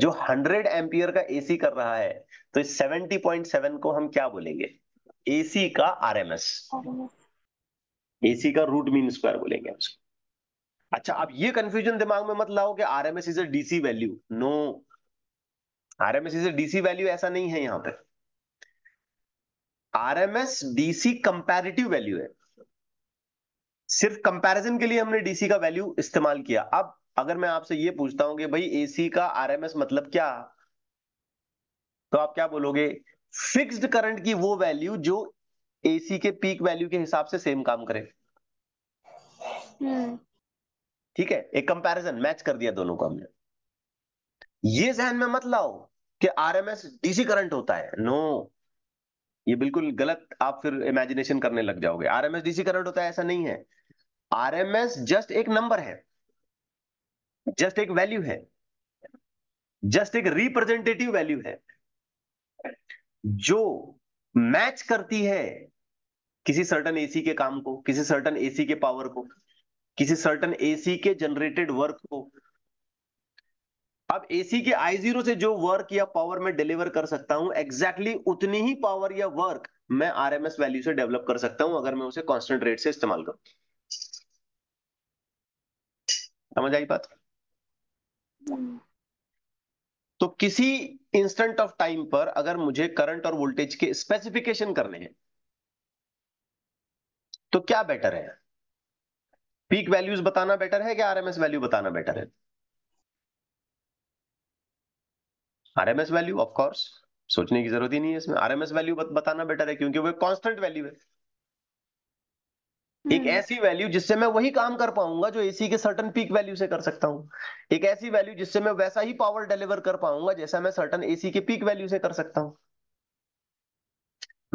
जो 100 एम्पियर का एसी कर रहा है तो इस 70.7 को हम क्या बोलेंगे एसी का आरएमएस एसी का रूट मीन स्क्वायर बोलेंगे उसको अच्छा अब ये कंफ्यूजन दिमाग में मत लाओ कि RMS is a DC value no RMS is a DC value ऐसा नहीं है आर पे आरएमएस डीसी कंपेरिटिव वैल्यू है सिर्फ कंपैरिजन के लिए हमने डीसी का वैल्यू इस्तेमाल किया अब अगर मैं आपसे ये पूछता हूं कि भाई एसी का आरएमएस मतलब क्या तो आप क्या बोलोगे फिक्स्ड करंट की वो वैल्यू जो एसी के पीक वैल्यू के हिसाब से सेम काम करे हम्म। ठीक है एक कंपैरिजन मैच कर दिया दोनों को हमने ये जहन में मत लाओ कि आरएमएस डीसी करंट होता है नो no. ये बिल्कुल गलत आप फिर इमेजिनेशन करने लग जाओगे आरएमएस डीसी करंट होता है ऐसा नहीं है आरएमएस जस्ट एक नंबर है जस्ट एक वैल्यू है जस्ट एक रिप्रेजेंटेटिव वैल्यू है जो मैच करती है किसी सर्टन एसी के काम को किसी सर्टन एसी के पावर को किसी सर्टन एसी के जनरेटेड वर्क को अब एसी के आई जीरो से जो वर्क या पावर मैं डिलीवर कर सकता हूं एग्जैक्टली exactly उतनी ही पावर या वर्क मैं आरएमएस वैल्यू से डेवलप कर सकता हूं अगर मैं उसे कांस्टेंट रेट से इस्तेमाल करूं समझ आई बात तो किसी इंस्टेंट ऑफ टाइम पर अगर मुझे करंट और वोल्टेज के स्पेसिफिकेशन करने हैं तो क्या बेटर है पीक वैल्यूज बताना बेटर है क्या आरएमएस वैल्यू बताना बेटर है आरएमएस वैल्यू ऑफ कोर्स सोचने की जरूरत ही नहीं है इसमें आरएमएस वैल्यू बताना बेटर है क्योंकि वो एक कांस्टेंट वैल्यू है एक हम्म। ऐसी वैल्यू जिससे मैं वही काम कर पाऊंगा जो एसी के सर्टन पीक वैल्यू से कर सकता हूँ एक ऐसी वैल्यू जिससे मैं वैसा ही पावर डिलीवर कर पाऊंगा जैसा मैं सर्टन एसी के पीक वैल्यू से कर सकता हूँ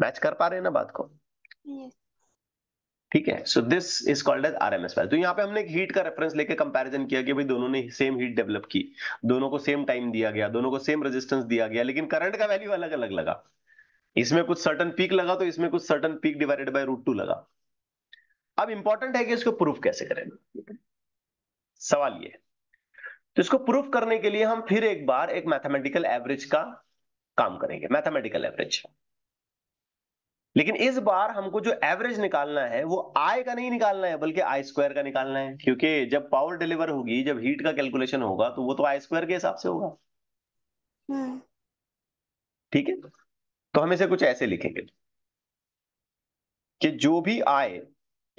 मैच कर पा रहे हैं ना बात को yes. ठीक है so this is called as R M S value तो यहाँ पे हमने एक हीट का रेफरेंस लेके कंपैरिजन किया कि भाई दोनों ने सेम हीट डेवलप की दोनों को सेम टाइम दिया गया दोनों को सेम रेजिस्टेंस दिया गया लेकिन करंट का वैल्यू अलग अलग लगा इसमें कुछ सर्टन पीक लगा तो इसमें कुछ certain peak divided by root two लगा अब इंपॉर्टेंट है कि इसको प्रूफ कैसे करें सवाल ये तो इसको प्रूफ करने के लिए हम फिर एक बार एक मैथमेटिकल एवरेज का काम करेंगे मैथमेटिकल एवरेज लेकिन इस बार हमको जो एवरेज निकालना है वो आय का नहीं निकालना है बल्कि आई स्क्वायर का निकालना है क्योंकि जब पावर डिलीवर होगी जब हीट का कैलकुलेशन होगा तो वो तो आई स्क्वायर के हिसाब से होगा हम्म। ठीक है तो हम इसे कुछ ऐसे लिखेंगे कि जो भी आय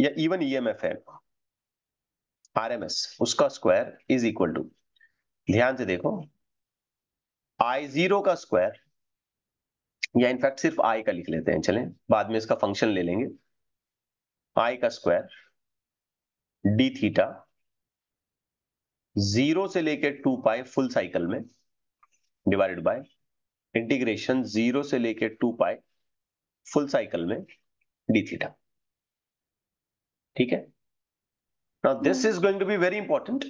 या इवन ईएमएफ e है आरएमएस उसका स्क्वायर इज इक्वल टू ध्यान से देखो आई जीरो का स्क्वायर या इनफैक्ट सिर्फ आई का लिख लेते हैं चलें बाद में इसका फंक्शन ले लेंगे आई का स्क्वायर डी थीटा जीरो से लेके टू पाई फुल साइकिल में डिवाइडेड बाय इंटीग्रेशन जीरो से लेके टू पाई फुल साइकिल में डी थीटा ठीक है now this is going to be very important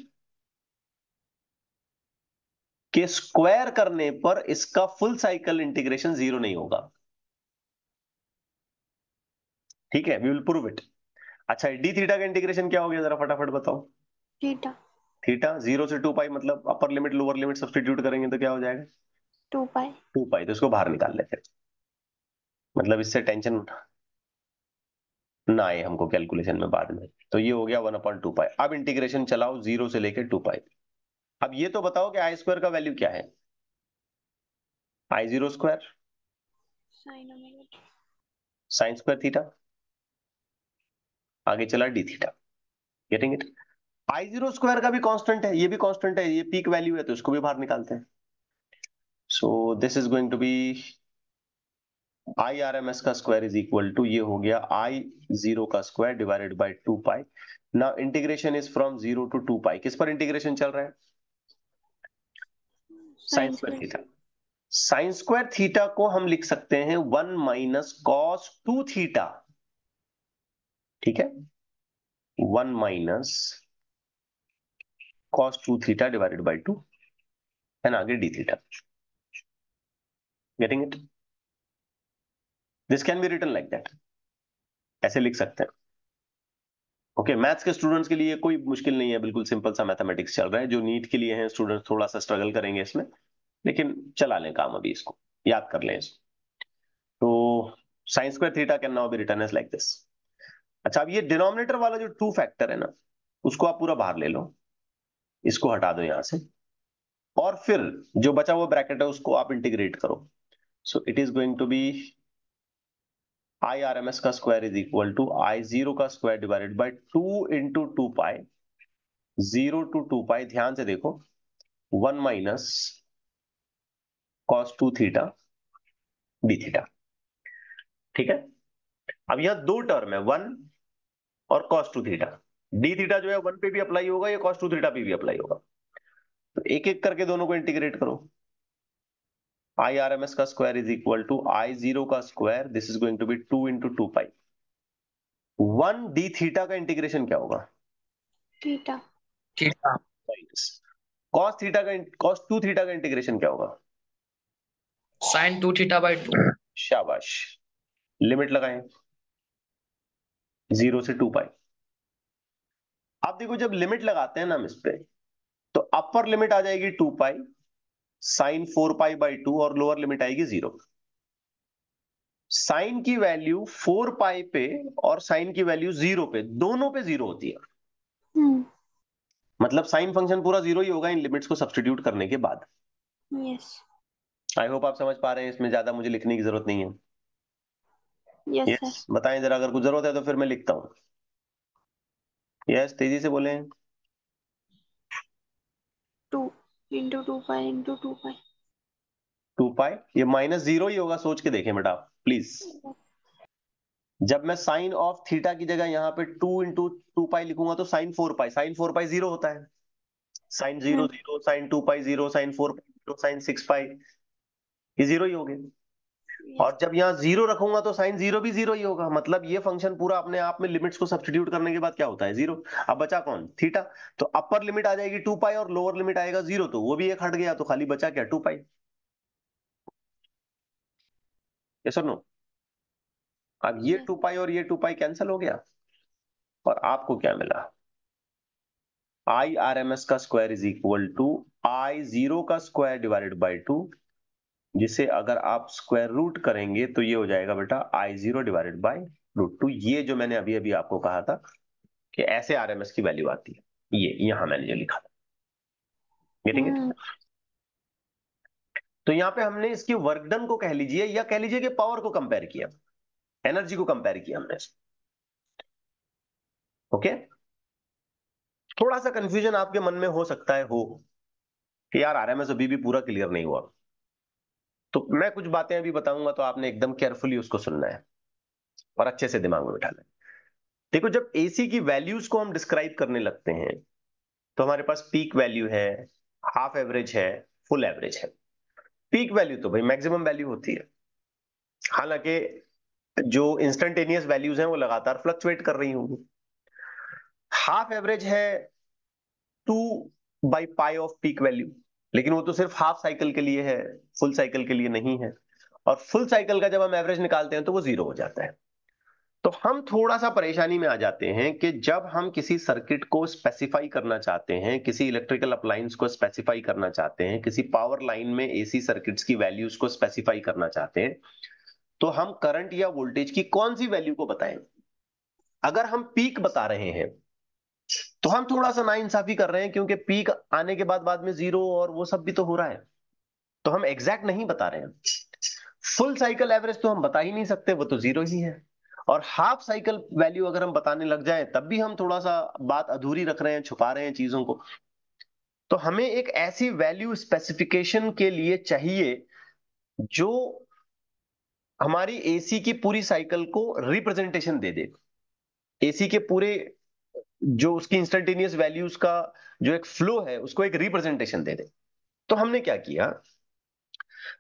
के स्क्वायर करने पर इसका फुल साइकिल इंटीग्रेशन जीरो नहीं होगा ठीक है वी विल प्रूव इट अच्छा डी थीटा का इंटीग्रेशन क्या हो गया जरा फटाफट बताओ थीटा थीटा जीरो से टू पाई मतलब upper limit lower limit substitute करेंगे तो क्या हो जाएगा टू पाई टू पाई तो इसको बाहर निकाल लेते मतलब इससे टेंशन ना आए हमको कैलकुलेशन में बाद में तो ये हो गया वन अपॉइंट टू पाई अब इंटीग्रेशन चलाओ जीरो से लेकर टू पाई अब ये तो बताओ कि आई स्क्वायर का वैल्यू क्या है I zero square sine square theta आगे चला d theta getting it I zero square का भी कांस्टेंट है ये भी कांस्टेंट है ये पीक वैल्यू है तो इसको भी बाहर निकालते हैं so this is going to be I R M S का स्क्वायर इज इक्वल टू ये हो गया आई जीरो का square divided by two pi now integration is from zero to two pi किस पर इंटीग्रेशन चल रहा है sine square theta sine square theta को हम लिख सकते हैं one minus cos two theta ठीक है one minus cos two theta divided by to ना आगे d theta getting it this can be written like that ऐसे लिख सकते हैं ओके okay, मैथ्स के स्टूडेंट्स के लिए कोई मुश्किल नहीं है बिल्कुल सिंपल सा मैथमेटिक्स चल रहा है जो नीट के लिए है स्टूडेंट्स थोड़ा सा स्ट्रगल करेंगे इसमें लेकिन चला लें काम अभी इसको याद कर लें इसको तो sine square theta can now be written as like this अच्छा अब ये डिनोमिनेटर वाला जो टू फैक्टर है ना उसको आप पूरा बाहर ले लो इसको हटा दो यहां से और फिर जो बचा हुआ ब्रैकेट है उसको आप इंटीग्रेट करो so it is going to be I R M S का square is equal to I zero का square divided by two into two pi zero to two pi ध्यान से देखो one minus cos two theta D theta ठीक है अब यह दो टर्म है वन और cos two theta D theta जो है वन पे भी अप्लाई होगा या कॉस टू थीटा पे भी अप्लाई होगा तो एक एक करके दोनों को इंटीग्रेट करो आई आर एम एस का square is equal to I zero का square this is going to be two into two pi one d theta का इंटीग्रेशन क्या होगा थीटा थीटा थीटा का टू थीटा का इंटीग्रेशन क्या होगा sine two theta by two शाबाश लिमिट लगाएं जीरो से टू पाई आप देखो जब लिमिट लगाते हैं ना हम इस पर तो अपर लिमिट आ जाएगी two pi sine four pi by two और लोअर लिमिट आएगी जीरो साइन की वैल्यू फोर पाई पे और साइन की वैल्यू जीरो पे दोनों पे जीरो होती है हम्म। मतलब साइन फंक्शन पूरा जीरो ही होगा इन लिमिट्स को सब्सटीट्यूट करने के बाद आई होप आप समझ पा रहे हैं इसमें ज्यादा मुझे लिखने की जरूरत नहीं है यस yes, yes. बताएं जरा अगर कुछ जरूरत है तो फिर मैं लिखता हूँ यस yes, तेजी से बोले into two pi into two pi two pi ये माइनस जीरो ही होगा सोच के देखें बेटा प्लीज जब मैं साइन ऑफ थीटा की जगह यहाँ पे टू इंटू टू पाई लिखूंगा तो sine four pi sine four pi zero होता है साइन जीरो हम्म। Zero sine two pi zero sine four pi zero sine six pi ये जीरो ही हो गए और जब यहाँ जीरो रखूंगा तो साइन जीरो भी जीरो ही होगा मतलब ये फंक्शन पूरा अपने आप में लिमिट्स को सब्सटीट्यूट करने के बाद क्या होता है जीरो अब बचा कौन थीटा तो अपर लिमिट आ जाएगी टू पाई और लोअर लिमिट आएगा जीरो तो वो भी एक हट गया तो खाली बचा क्या टू पाई सर नो अब ये टू पाई और ये टू पाई कैंसिल हो गया और आपको क्या मिला आई आर एम एस का square is equal to I zero का स्क्वायर डिवाइडेड बाई टू जिसे अगर आप स्क्वायर रूट करेंगे तो ये हो जाएगा बेटा I zero divided by root two ये जो मैंने अभी अभी आपको कहा था कि ऐसे आर एम एस की वैल्यू आती है ये यहां मैंने जो लिखा था गेटिंग इट हम्म। तो यहां पे हमने इसकी वर्क डन को कह लीजिए या कह लीजिए कि पावर को कंपेयर किया एनर्जी को कंपेयर किया हमने ओके थोड़ा सा कंफ्यूजन आपके मन में हो सकता है हो कि यार आरएमएस अभी भी पूरा क्लियर नहीं हुआ तो मैं कुछ बातें अभी बताऊंगा तो आपने एकदम केयरफुली उसको सुनना है और अच्छे से दिमाग में बिठाना है देखो जब एसी की वैल्यूज को हम डिस्क्राइब करने लगते हैं तो हमारे पास पीक वैल्यू है हाफ एवरेज है फुल एवरेज है पीक वैल्यू तो भाई मैक्सिमम वैल्यू होती है हालांकि जो इंस्टेंटेनियस वैल्यूज हैं वो लगातार फ्लक्चुएट कर रही होंगी हाफ एवरेज है two by pi of peak value लेकिन वो तो सिर्फ हाफ साइकिल के लिए है फुल साइकिल के लिए नहीं है और फुल साइकिल का जब हम एवरेज निकालते हैं तो वो जीरो हो जाता है तो हम थोड़ा सा परेशानी में आ जाते हैं कि जब हम किसी सर्किट को स्पेसिफाई करना चाहते हैं किसी इलेक्ट्रिकल अप्लायंस को स्पेसिफाई करना चाहते हैं किसी पावर लाइन में एसी सर्किट्स की वैल्यूज को स्पेसिफाई करना चाहते हैं तो हम करंट या वोल्टेज की कौन सी वैल्यू को बताएं अगर हम पीक बता रहे हैं तो हम थोड़ा सा ना इंसाफी कर रहे हैं क्योंकि पीक आने के बाद बाद में जीरो और वो सब भी तो हो रहा है तो हम एग्जैक्ट नहीं बता रहे हैं फुल साइकिल एवरेज तो हम बता ही नहीं सकते वो तो जीरो ही है और हाफ साइकिल वैल्यू अगर हम बताने लग जाए तब भी हम थोड़ा सा बात अधूरी रख रहे हैं छुपा रहे हैं चीजों को तो हमें एक ऐसी वैल्यू स्पेसिफिकेशन के लिए चाहिए जो हमारी एसी की पूरी साइकिल को रिप्रेजेंटेशन दे दे एसी के पूरे जो उसकी इंस्टेंटेनियस वैल्यूज का जो एक फ्लो है उसको एक रिप्रेजेंटेशन दे दे तो हमने क्या किया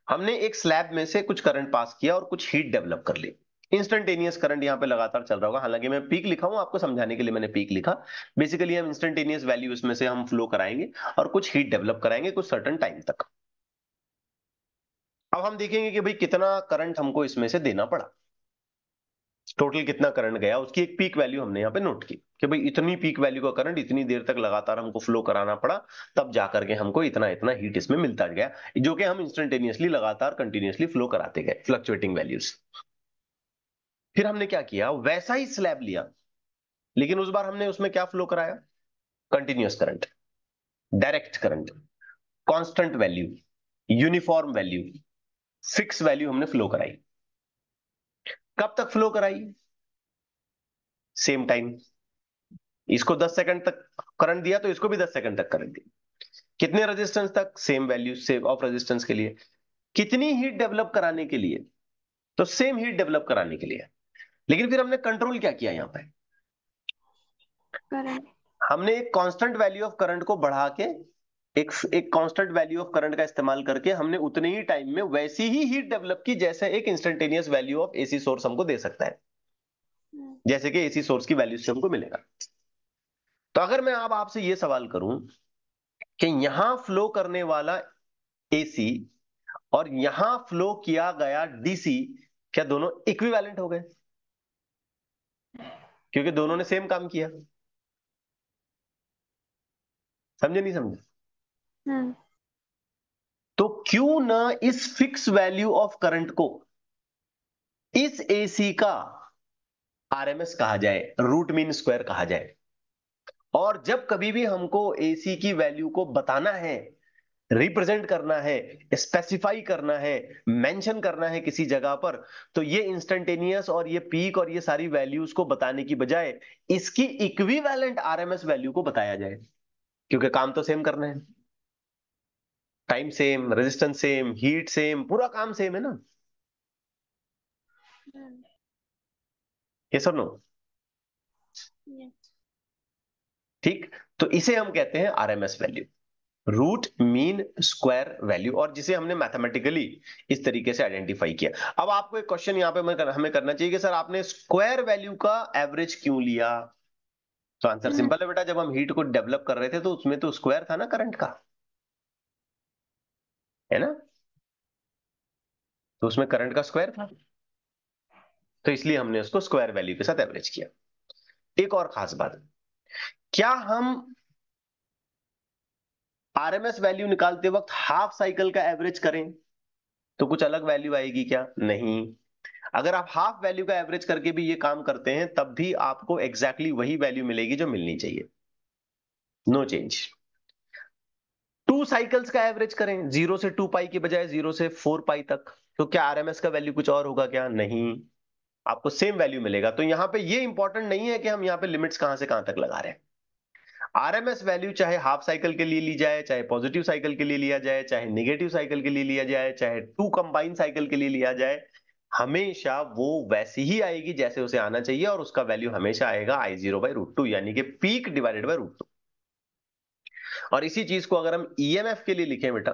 हमने एक स्लैब में से कुछ करंट पास किया और कुछ हीट डेवलप कर ली इंस्टेंटेनियस करंट यहाँ पे लगातार चल रहा होगा हालांकि मैं पीक लिखा हूं आपको समझाने के लिए मैंने पीक लिखा बेसिकली हम इंस्टेंटेनियस वैल्यू इसमें से हम फ्लो कराएंगे और कुछ हीट डेवलप कराएंगे कुछ सर्टन टाइम तक अब हम देखेंगे कि भाई कितना करंट हमको इसमें से देना पड़ा टोटल कितना करंट गया उसकी एक पीक वैल्यू हमने यहाँ पे नोट की कि भाई इतनी पीक वैल्यू का करंट इतनी देर तक लगातार हमको फ्लो कराना पड़ा तब जाकर के हमको इतना इतना हीट इसमें मिलता गया जो कि हम इंस्टेंटेनियसली लगातार कंटिन्यूसली फ्लो कराते गए फ्लक्चुएटिंग वैल्यूज फिर हमने क्या किया वैसा ही स्लैब लिया लेकिन उस बार हमने उसमें क्या फ्लो कराया continuous current direct current constant value uniform value fix value हमने फ्लो कराई कब तक फ्लो कराई सेम टाइम इसको 10 सेकंड तक करंट दिया तो इसको भी 10 सेकंड तक करंट दिया कितने रेजिस्टेंस तक same value same of resistance के लिए कितनी हीट डेवलप कराने के लिए तो सेम हीट डेवलप कराने के लिए लेकिन फिर हमने कंट्रोल क्या किया यहां पर हमने एक कांस्टेंट वैल्यू ऑफ करंट को बढ़ा के एक एक कांस्टेंट वैल्यू ऑफ करंट का इस्तेमाल करके हमने उतने ही टाइम में वैसी ही हीट डेवलप की जैसे एक instantaneous value of AC source हमको दे सकता है जैसे कि एसी सोर्स की वैल्यू से हमको मिलेगा तो अगर मैं आप आपसे ये सवाल करूं कि यहां फ्लो करने वाला एसी और यहां फ्लो किया गया डीसी क्या दोनों इक्विवेलेंट हो गए क्योंकि दोनों ने सेम काम किया समझे नहीं समझे हाँ। तो क्यों ना इस फिक्स वैल्यू ऑफ करंट को इस एसी का आरएमएस कहा जाए रूट मीन स्क्वायर कहा जाए और जब कभी भी हमको एसी की वैल्यू को बताना है रिप्रेजेंट करना है स्पेसिफाई करना है मेंशन करना है किसी जगह पर तो ये इंस्टेंटेनियस और ये पीक और ये सारी वैल्यूज को बताने की बजाय इसकी इक्विवेलेंट आरएमएस वैल्यू को बताया जाए क्योंकि काम तो सेम करना है time same resistance same heat same पूरा काम सेम है ना ये सर नो ठीक तो इसे हम कहते हैं RMS value root mean square value और जिसे हमने मैथमेटिकली इस तरीके से आइडेंटिफाई किया अब आपको एक क्वेश्चन यहां पे हमें करना चाहिए कि सर आपने स्क्वायर वैल्यू का एवरेज क्यों लिया तो आंसर सिंपल हम्म। है बेटा जब हम हीट को डेवलप कर रहे थे तो उसमें तो स्क्वायर था ना करंट का है ना तो उसमें करंट का स्क्वायर था तो इसलिए हमने उसको स्क्वायर वैल्यू के साथ एवरेज किया एक और खास बात क्या हम आरएमएस वैल्यू निकालते वक्त हाफ साइकिल का एवरेज करें तो कुछ अलग वैल्यू आएगी क्या नहीं अगर आप हाफ वैल्यू का एवरेज करके भी ये काम करते हैं तब भी आपको एग्जैक्टली exactly वही वैल्यू मिलेगी जो मिलनी चाहिए no no change two cycles का एवरेज करें जीरो से टू पाई के बजाय जीरो से फोर पाई तक तो क्या आरएमएस का वैल्यू कुछ और होगा क्या नहीं आपको सेम वैल्यू मिलेगा तो यहाँ पे ये इंपॉर्टेंट नहीं है कि हम यहाँ पे लिमिट्स कहां से कहां तक लगा रहे हैं आरएमएस वैल्यू चाहे हाफ साइकिल के लिए ली जाए चाहे पॉजिटिव साइकिल के लिए लिया जाए चाहे निगेटिव साइकिल के लिए लिया जाए चाहे टू कंबाइन साइकिल के लिए लिया जाए हमेशा वो वैसी ही आएगी जैसे उसे आना चाहिए और उसका वैल्यू हमेशा आएगा I zero by root two यानी कि peak divided by root two और इसी चीज को अगर हम ईएमएफ e के लिए लिखें बेटा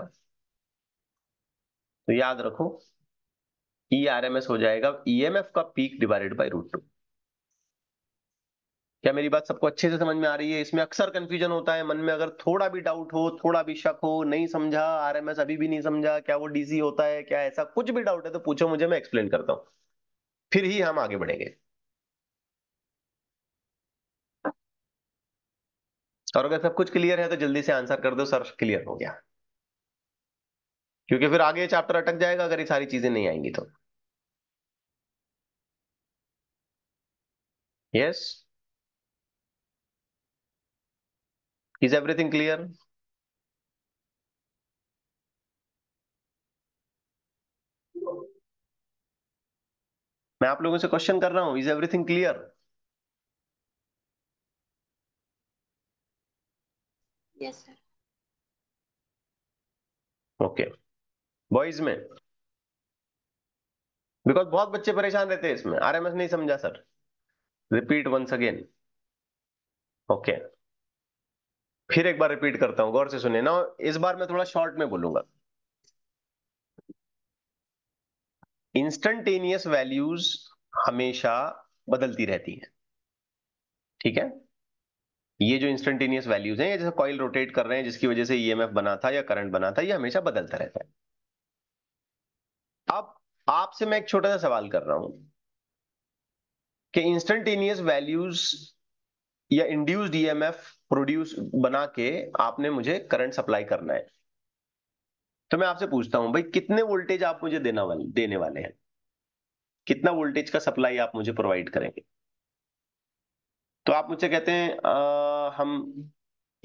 तो याद रखो ई आर एम एस हो जाएगा ईएमएफ e का peak divided by root two क्या मेरी बात सबको अच्छे से समझ में आ रही है इसमें अक्सर कंफ्यूजन होता है मन में अगर थोड़ा भी डाउट हो थोड़ा भी शक हो नहीं समझा आरएमएस अभी भी नहीं समझा क्या वो डीसी होता है क्या ऐसा कुछ भी डाउट है तो पूछो मुझे मैं एक्सप्लेन करता हूँ फिर ही हम आगे बढ़ेंगे और अगर सब कुछ क्लियर है तो जल्दी से आंसर कर दो सर क्लियर हो गया क्योंकि फिर आगे चैप्टर अटक जाएगा अगर ये सारी चीजें नहीं आएंगी तो यस इज एवरीथिंग क्लियर मैं आप लोगों से क्वेश्चन कर रहा हूं is everything clear yes sir okay boys में बिकॉज बहुत बच्चे परेशान रहते हैं इसमें आरएमएस नहीं समझा sir repeat once again okay फिर एक बार रिपीट करता हूं गौर से सुने ना इस बार मैं थोड़ा शॉर्ट में बोलूंगा इंस्टेंटेनियस वैल्यूज हमेशा बदलती रहती हैं ठीक है ये जो इंस्टेंटेनियस वैल्यूज हैं ये जैसे कॉइल रोटेट कर रहे हैं जिसकी वजह से ईएमएफ बना था या करंट बना था ये हमेशा बदलता रहता है अब आपसे मैं एक छोटा सा सवाल कर रहा हूं कि इंस्टेंटेनियस वैल्यूज या इंड्यूस्ड ईएमएफ प्रोड्यूस बना के आपने मुझे करंट सप्लाई करना है तो मैं आपसे पूछता हूं भाई कितने वोल्टेज आप मुझे देना वाले देने वाले हैं कितना वोल्टेज का सप्लाई आप मुझे प्रोवाइड करेंगे तो आप मुझसे कहते हैं आ, हम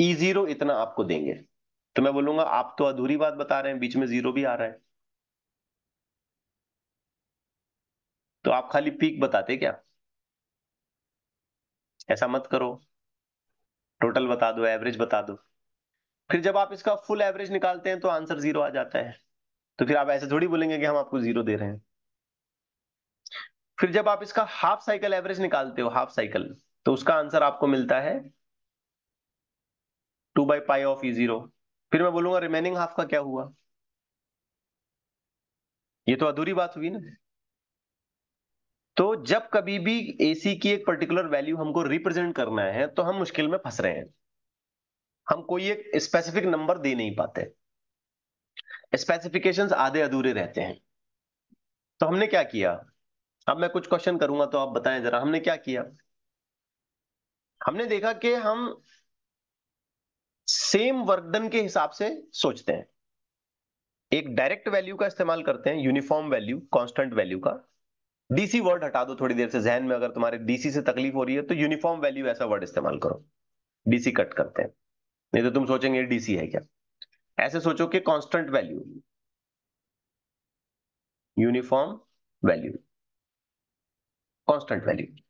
ई e जीरो इतना आपको देंगे तो मैं बोलूंगा आप तो अधूरी बात बता रहे हैं बीच में जीरो भी आ रहा है तो आप खाली पीक बताते क्या ऐसा मत करो टोटल बता दो एवरेज बता दो फिर जब आप इसका फुल एवरेज निकालते हैं तो आंसर जीरो आ जाता है तो फिर आप ऐसे थोड़ी बोलेंगे कि हम आपको जीरो दे रहे हैं फिर जब आप इसका हाफ साइकिल एवरेज निकालते हो हाफ साइकिल तो उसका आंसर आपको मिलता है two by pi of E zero फिर मैं बोलूंगा रिमेनिंग हाफ का क्या हुआ ये तो अधूरी बात हुई ना तो जब कभी भी एसी की एक पर्टिकुलर वैल्यू हमको रिप्रेजेंट करना है तो हम मुश्किल में फंस रहे हैं हम कोई एक स्पेसिफिक नंबर दे नहीं पाते स्पेसिफिकेशंस आधे अधूरे रहते हैं तो हमने क्या किया अब मैं कुछ क्वेश्चन करूंगा तो आप बताएं जरा हमने क्या किया हमने देखा कि हम सेम वर्कडन के हिसाब से सोचते हैं एक डायरेक्ट वैल्यू का इस्तेमाल करते हैं यूनिफॉर्म वैल्यू कांस्टेंट वैल्यू का डीसी वर्ड हटा दो थोड़ी देर से जहन में अगर तुम्हारे डीसी से तकलीफ हो रही है तो यूनिफॉर्म वैल्यू ऐसा वर्ड इस्तेमाल करो डीसी कट करते हैं नहीं तो तुम सोचेंगे डीसी है क्या ऐसे सोचो कि constant value uniform value constant value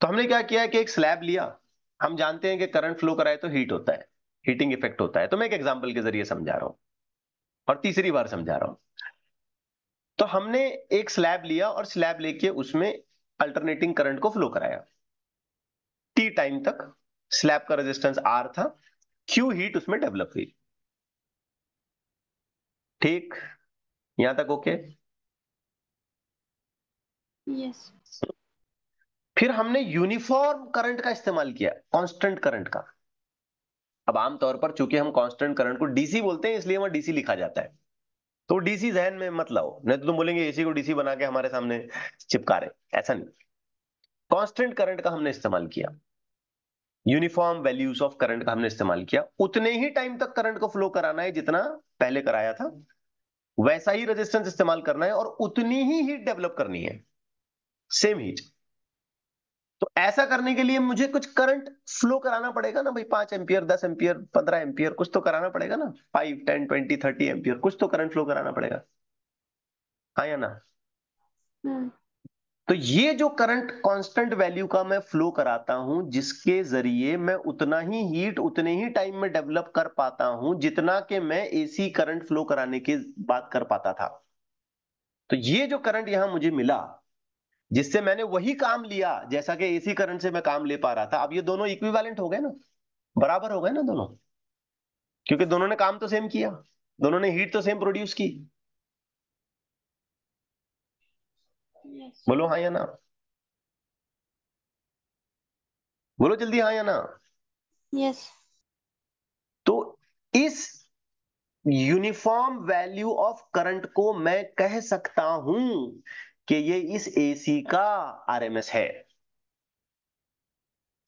तो हमने क्या किया कि एक स्लैब लिया हम जानते हैं कि करंट फ्लो कराए तो हीट होता है हीटिंग इफेक्ट होता है तो मैं एक एग्जाम्पल के जरिए समझा रहा हूं और तीसरी बार समझा रहा हूं तो हमने एक स्लैब लिया और स्लैब लेके उसमें अल्टरनेटिंग करंट को फ्लो कराया टी टाइम तक स्लैब का रेजिस्टेंस आर था क्यू हीट उसमें डेवलप हुई ठीक यहां तक ओके okay? Yes yes. फिर हमने यूनिफॉर्म करंट का इस्तेमाल किया कांस्टेंट करंट का अब आमतौर पर चूंकि हम कांस्टेंट करंट को डीसी बोलते हैं इसलिए वहां डीसी लिखा जाता है तो डीसी जहन में मत लाओ नहीं तो तुम बोलेंगे एसी को डीसी बना के हमारे सामने चिपका रहे ऐसा नहीं कॉन्स्टेंट करंट का हमने इस्तेमाल किया यूनिफॉर्म वैल्यूज ऑफ करंट का हमने इस्तेमाल किया उतने ही टाइम तक करंट को फ्लो कराना है जितना पहले कराया था वैसा ही रेजिस्टेंस इस्तेमाल करना है और उतनी ही हीट डेवलप करनी है सेम हीट तो ऐसा करने के लिए मुझे कुछ करंट फ्लो कराना पड़ेगा ना भाई पांच एम्पियर दस एम्पियर पंद्रह एम्पियर कुछ तो कराना पड़ेगा ना five ten twenty thirty ampere कुछ तो करंट फ्लो कराना पड़ेगा हाँ या ना हम्म। तो ये जो करंट कांस्टेंट वैल्यू का मैं फ्लो कराता हूं जिसके जरिए मैं उतना ही हीट उतने ही टाइम में डेवलप कर पाता हूं जितना के मैं एसी करंट फ्लो कराने की बात कर पाता था तो ये जो करंट यहां मुझे मिला जिससे मैंने वही काम लिया जैसा कि एसी करंट से मैं काम ले पा रहा था अब ये दोनों इक्विवेलेंट हो गए ना बराबर हो गए ना दोनों क्योंकि दोनों ने काम तो सेम किया दोनों ने हीट तो सेम प्रोड्यूस की बोलो हाँ या ना बोलो जल्दी हाँ या ना यस तो इस यूनिफॉर्म वैल्यू ऑफ करंट को मैं कह सकता हूं कि ये इस एसी का आरएमएस है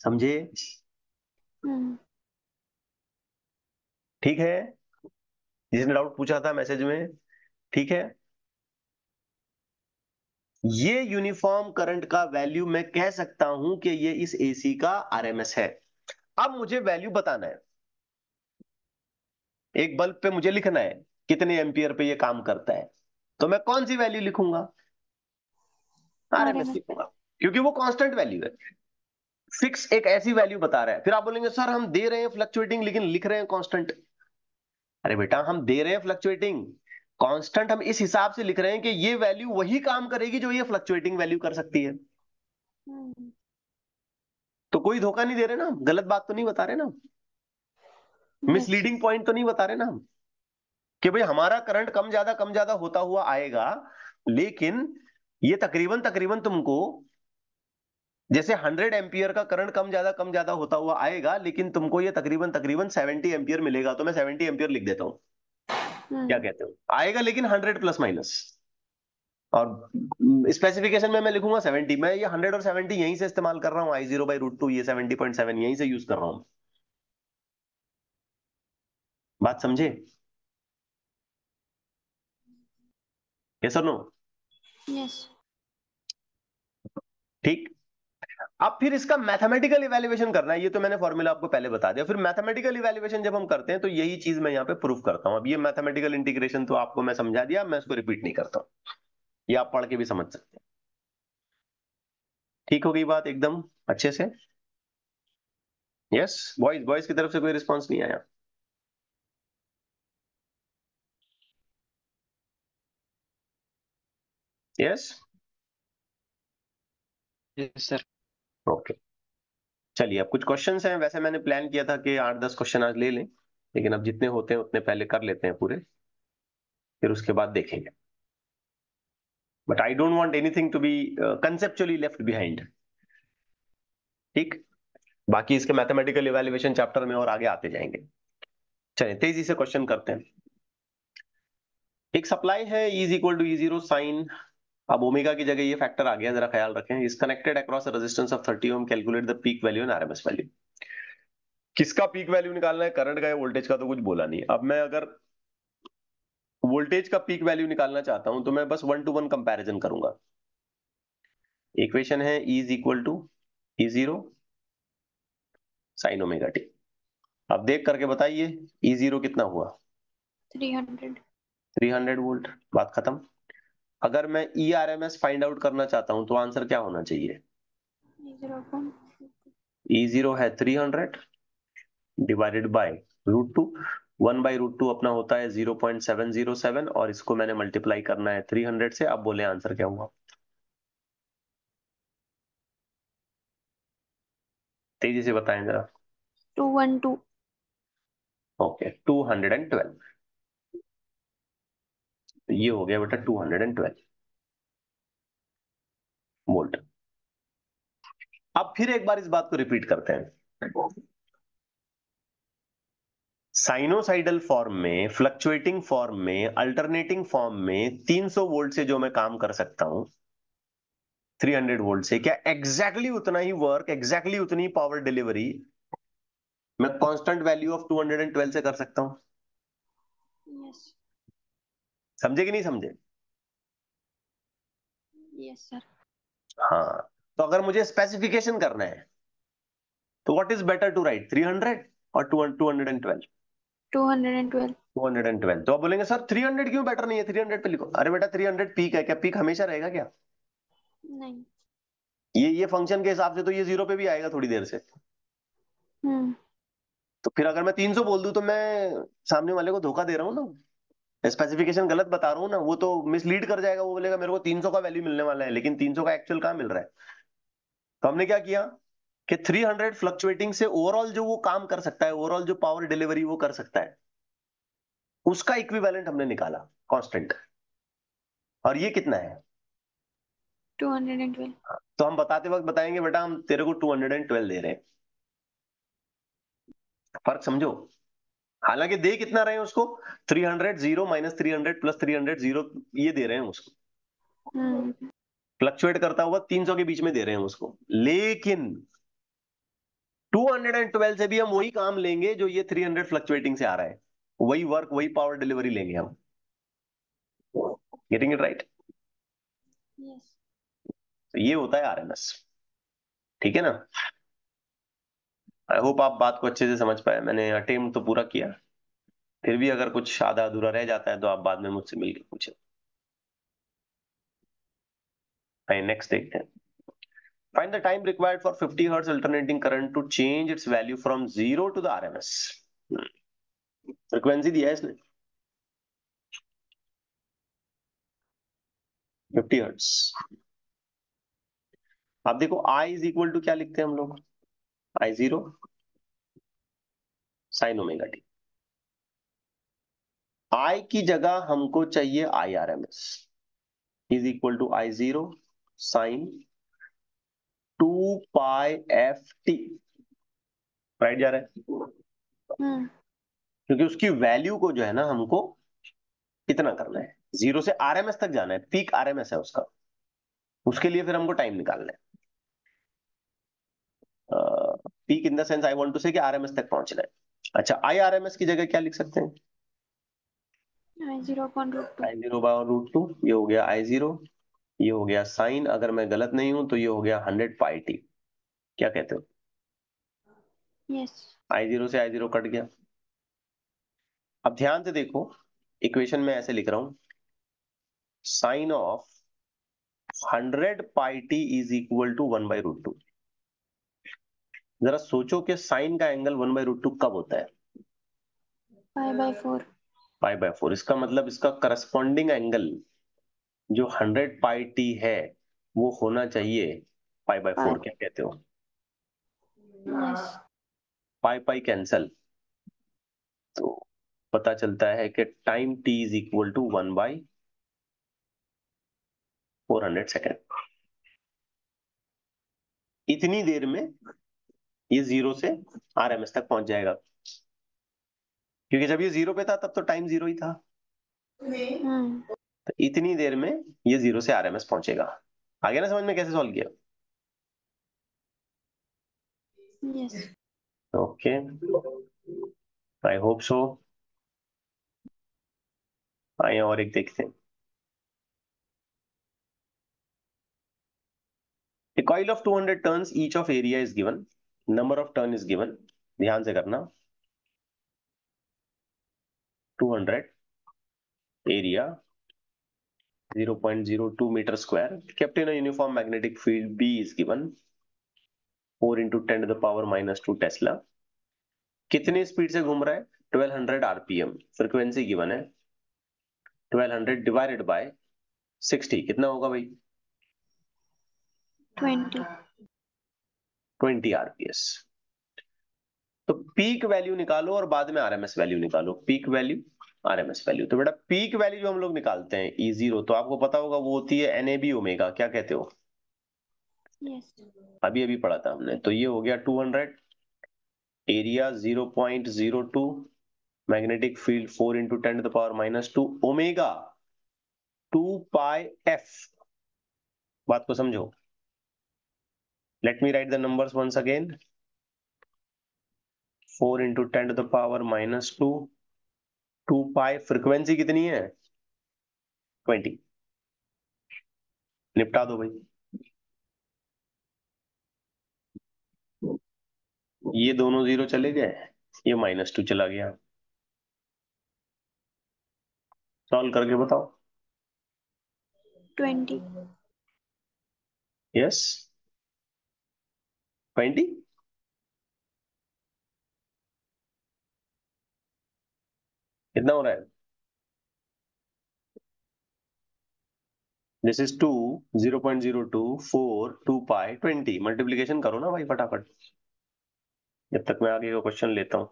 समझे हम्म। ठीक है जिसने डाउट पूछा था मैसेज में ठीक है ये यूनिफॉर्म करंट का वैल्यू मैं कह सकता हूं कि ये इस एसी का आरएमएस है अब मुझे वैल्यू बताना है एक बल्ब पे मुझे लिखना है कितने एम्पियर पे ये काम करता है तो मैं कौन सी वैल्यू लिखूंगा सारे में स्किप होगा क्योंकि वो कांस्टेंट वैल्यू है फिक्स एक ऐसी वैल्यू बता रहा है फिर आप बोलेंगे सर हम दे रहे हैं फ्लक्चुएटिंग लेकिन लिख रहे हैं कांस्टेंट अरे बेटा हम दे रहे हैं फ्लक्चुएटिंग कांस्टेंट हम इस हिसाब से लिख रहे हैं कि ये वैल्यू वही काम करेगी जो ये फ्लक्चुएटिंग वैल्यू कर सकती है हम्म। तो कोई धोखा नहीं दे रहे ना गलत बात तो नहीं बता रहे ना मिसलीडिंग पॉइंट तो नहीं बता रहे ना कि भाई हमारा करंट कम ज्यादा कम ज्यादा होता हुआ आएगा लेकिन ये तकरीबन तकरीबन तुमको जैसे 100 एम्पियर का करंट कम ज्यादा कम ज्यादा होता हुआ आएगा लेकिन तुमको ये तकरीबन तकरीबन 70 एम्पियर मिलेगा तो मैं 70 एम्पियर लिख देता हूं हम्म। क्या कहते हो आएगा लेकिन 100 प्लस माइनस और स्पेसिफिकेशन में मैं लिखूंगा 70 मैं ये 100 और 70 यहीं से इस्तेमाल कर रहा हूँ I zero by root two ये 70.7 यहीं से यूज कर रहा हूं बात समझे यस और नो यस ठीक अब फिर इसका मैथमेटिकल इवेल्युएशन करना है ये तो मैंने फॉर्मूला आपको पहले बता दिया फिर मैथमेटिकल इवेल्युएशन जब हम करते हैं तो यही चीज मैं यहाँ पे प्रूफ करता हूं अब ये मैथमेटिकल इंटीग्रेशन तो आपको मैं समझा दिया मैं इसको रिपीट नहीं करता हूं ये आप पढ़ के भी समझ सकते हैं ठीक हो गई बात एकदम अच्छे से यस बॉयज बॉयज की तरफ से कोई रिस्पॉन्स नहीं आया यस yes? सर ओके चलिए अब कुछ क्वेश्चंस हैं वैसे मैंने प्लान किया था कि आठ दस क्वेश्चन आज ले लें लेकिन अब जितने होते हैं उतने पहले कर लेते हैं पूरे फिर उसके बाद देखेंगे but I don't want anything to be conceptually left behind ठीक बाकी इसके मैथमेटिकल इवेल्युएशन चैप्टर में और आगे आते जाएंगे चलिए तेजी से क्वेश्चन करते हैं एक सप्लाई है is equal to zero sine अब ओमेगा की जगह ये फैक्टर आ गया जरा ख्याल रखें इस connected across resistance of 30 ohm calculate the peak value in RMS value किसका पीक वैल्यू निकालना है करंट का या वोल्टेज का तो कुछ बोला नहीं अब मैं अगर वोल्टेज का पीक वैल्यू निकालना चाहता हूं तो मैं बस वन टू वन कंपैरिजन करूंगा इक्वेशन है is equal to E zero sine omega T अब देख करके बताइए ई e जीरो कितना हुआ 300 300 वोल्ट बात खत्म अगर मैं E R M S find out करना चाहता हूं तो आंसर क्या होना चाहिए ई e जीरो है three hundred divided by root two one by root two अपना होता है zero point seven zero seven और इसको मैंने मल्टीप्लाई करना है थ्री हंड्रेड से आप बोले आंसर क्या हुआ तेजी से बताएं जरा two one two okay two hundred and twelve तो ये हो गया बेटा two hundred and twelve volt अब फिर एक बार इस बात को रिपीट करते हैं साइनोसाइडल फॉर्म में फ्लक्चुएटिंग फॉर्म में अल्टरनेटिंग फॉर्म में 300 वोल्ट से जो मैं काम कर सकता हूं 300 वोल्ट से क्या एग्जैक्टली exactly उतना ही वर्क एग्जैक्टली exactly उतनी पावर डिलीवरी मैं कांस्टेंट वैल्यू ऑफ 212 से कर सकता हूं yes. समझे कि नहीं समझे yes, सर हाँ तो अगर मुझे स्पेसिफिकेशन करना है तो what is better to write 300 और 212 212 212 तो आप बोलेंगे सर 300 क्यों बेटर नहीं है 300 पे लिखो अरे बेटा 300 पीक है क्या पीक हमेशा रहेगा क्या नहीं ये ये फंक्शन के हिसाब से तो ये जीरो पे भी आएगा थोड़ी देर से हम्म तो फिर अगर मैं 300 बोल दूं तो मैं सामने वाले को धोखा दे रहा हूँ ना स्पेसिफिकेशन गलत बता रहा हूँ ना वो तो मिसलीड कर जाएगा वो बोलेगा मेरे को 300 का वैल्यू मिलने वाला है लेकिन 300 का एक्चुअल कहाँ मिल रहा है तो हमने क्या किया कि 300 फ्लक्चुएटिंग से ओवरऑल जो वो काम कर सकता है ओवरऑल जो पावर डिलीवरी वो कर सकता है उसका इक्विवेलेंट हमने निकाला कांस्टेंट और ये कितना है 212 हाँ, तो हम बताते वक्त बताएंगे बेटा हम तेरे को 212 दे रहे हैं फर्क समझो हालांकि दे कितना रहे हैं उसको 300 zero minus three hundred plus three hundred zero ये दे रहे हैं उसको फ्लक्चुएट हम्म। करता हुआ 300 के बीच में दे रहे हैं उसको लेकिन 212 से भी हम वही काम लेंगे जो ये 300 फ्लक्चुएटिंग से आ रहा है वही वर्क वही पावर डिलीवरी लेंगे हम गेटिंग इट राइट ये होता है आरएमएस ठीक है ना आई होप आप बात को अच्छे से समझ पाए मैंने अटेम्प्ट तो पूरा किया फिर भी अगर कुछ आधा अधूरा रह जाता है तो आप बाद में मुझसे मिलकर पूछे नेक्स्ट देखते हैं Find the time required for 50 hertz alternating current to change its value from zero to the RMS. Frequency दिया है इसने 50 हर्ट्स आप देखो I is equal to क्या लिखते हैं हम लोग I zero sine omega T I की जगह हमको चाहिए I R M S is equal to I zero sine two pi F T write जा रहा है हम्म। क्योंकि उसकी वैल्यू को जो है ना हमको इतना करना है जीरो से आरएमएस तक जाना है पीक आरएमएस है उसका उसके लिए फिर हमको टाइम निकालना है peak in the sense I want to say कि आरएमएस तक पहुंचना है अच्छा आई आरएमएस की जगह क्या लिख सकते हैं I zero by root two ये हो गया आई जीरो ये हो गया साइन अगर मैं गलत नहीं हूं तो ये हो गया हंड्रेड पाई टी क्या कहते हो आई जीरो से आई जीरो कट गया अब ध्यान से देखो इक्वेशन में ऐसे लिख रहा हूं sine of hundred pi t is equal to one by root two जरा सोचो कि साइन का angle one by root two कब होता है पाई बाई फोर इसका मतलब इसका करस्पॉन्डिंग एंगल जो हंड्रेड पाई टी है वो होना चाहिए पाई बाई फोर क्या कहते हो पाई पाई कैंसल तो पता चलता है कि time t is equal to one by four hundred second इतनी देर में ये जीरो से आर एम एस तक पहुंच जाएगा क्योंकि जब ये जीरो पे था तब तो टाइम जीरो ही था हम्म। तो इतनी देर में ये जीरो से आर एम एस पहुंचेगा आ गया ना समझ में कैसे सॉल्व किया ओके आई होप सो आए और एक देखते हैं A coil of 200 turns each of area is given. Number of turn is given ध्यान से करना 200 area 0.02 metre square kept uniform magnetic field B is given 4 into ten the power minus two tesla कितने स्पीड से घूम रहा है 1200 आरपीएम फ्रीक्वेंसी गिवन है 1200 डिवाइडेड बाय 60 कितना होगा भाई ट्वेंटी आरपीएस तो पीक वैल्यू निकालो और बाद में आरएमएस वैल्यू निकालो पीक वैल्यू आरएमएस वैल्यू तो बेटा पीक वैल्यू जो हम लोग निकालते हैं ई जीरो तो आपको पता होगा वो होती है बी ओमेगा क्या कहते हो yes. अभी अभी पढ़ा था हमने तो ये हो गया 200 area 0.02 magnetic field 4 into ten the power minus two omega two pi f बात को समझो let me write the numbers once again 4 into 10 to the power minus 2 2 pi frequency कितनी है 20 निपटा दो भाई ये दोनों जीरो चले गए ये माइनस टू चला गया सॉल्व करके बताओ ट्वेंटी यस yes? 20 कितना हो रहा है this is two zero point zero two four two pi twenty multiplication करो ना भाई फटाफट जब तक मैं आगे का क्वेश्चन लेता हूं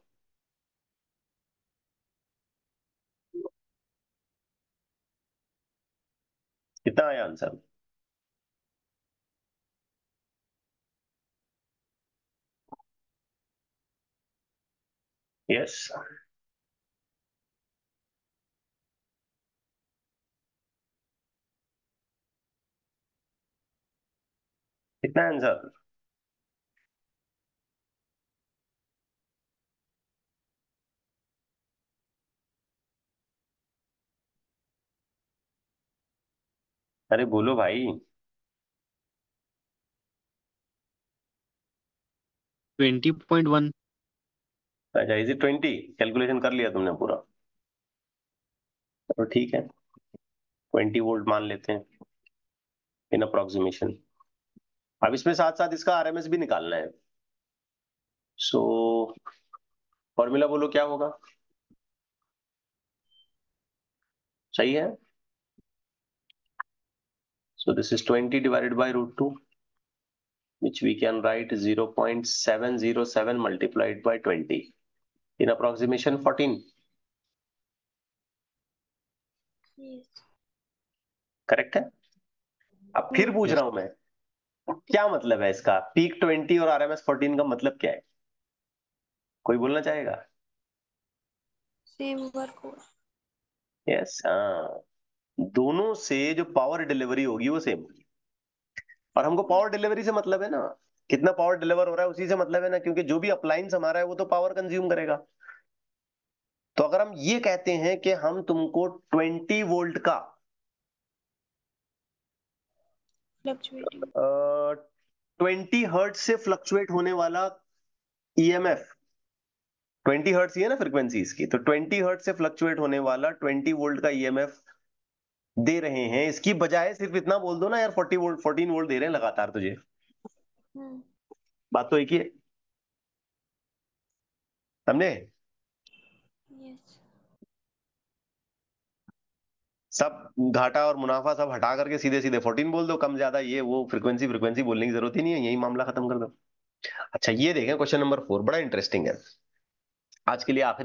कितना आया आंसर Yes. कितना आंसर अरे बोलो भाई ट्वेंटी पॉइंट वन अच्छा इजी ट्वेंटी कैलकुलेशन कर लिया तुमने पूरा तो ठीक है ट्वेंटी वोल्ट मान लेते हैं इन अप्रोक्सीमेशन अब इसमें साथ साथ इसका आरएमएस भी निकालना है सो फॉर्मूला बोलो क्या होगा सही है so this is twenty divided by root two which we can write zero point seven zero seven multiplied by twenty in approximation 14. Correct है अब फिर पूछ रहा हूं मैं क्या मतलब है इसका पीक ट्वेंटी और आरएमएस फोर्टीन का मतलब क्या है कोई बोलना चाहेगा सेम वर्क यस हाँ दोनों से जो पावर डिलीवरी होगी वो सेम होगी और हमको पावर डिलीवरी से मतलब है ना कितना पावर डिलीवर हो रहा है उसी से मतलब है ना क्योंकि जो भी अप्लायंस हमारा है वो तो पावर कंज्यूम करेगा तो अगर हम ये कहते हैं कि हम तुमको 20 वोल्ट का ट्वेंटी हर्ट से फ्लक्चुएट होने वाला ईएमएफ 20 हर्ट्स ही है ना फ्रीक्वेंसीज की तो 20 हर्ट से फ्लक्चुएट होने वाला 20 वोल्ट का ईएमएफ e दे रहे हैं इसकी बजाय सिर्फ इतना बोल दो ना यार 40 वोल्ट 14 वोल्ट दे रहे हैं लगातार तुझे हम्म। बात तो एक ही है समझे yes. सब घाटा और मुनाफा सब हटा करके सीधे सीधे फोर्टीन बोल दो कम ज्यादा ये वो फ्रीक्वेंसी फ्रीक्वेंसी बोलने की जरूरत ही नहीं है यही मामला खत्म कर दो अच्छा ये देखें क्वेश्चन नंबर फोर बड़ा इंटरेस्टिंग है आज के लिए आखिरी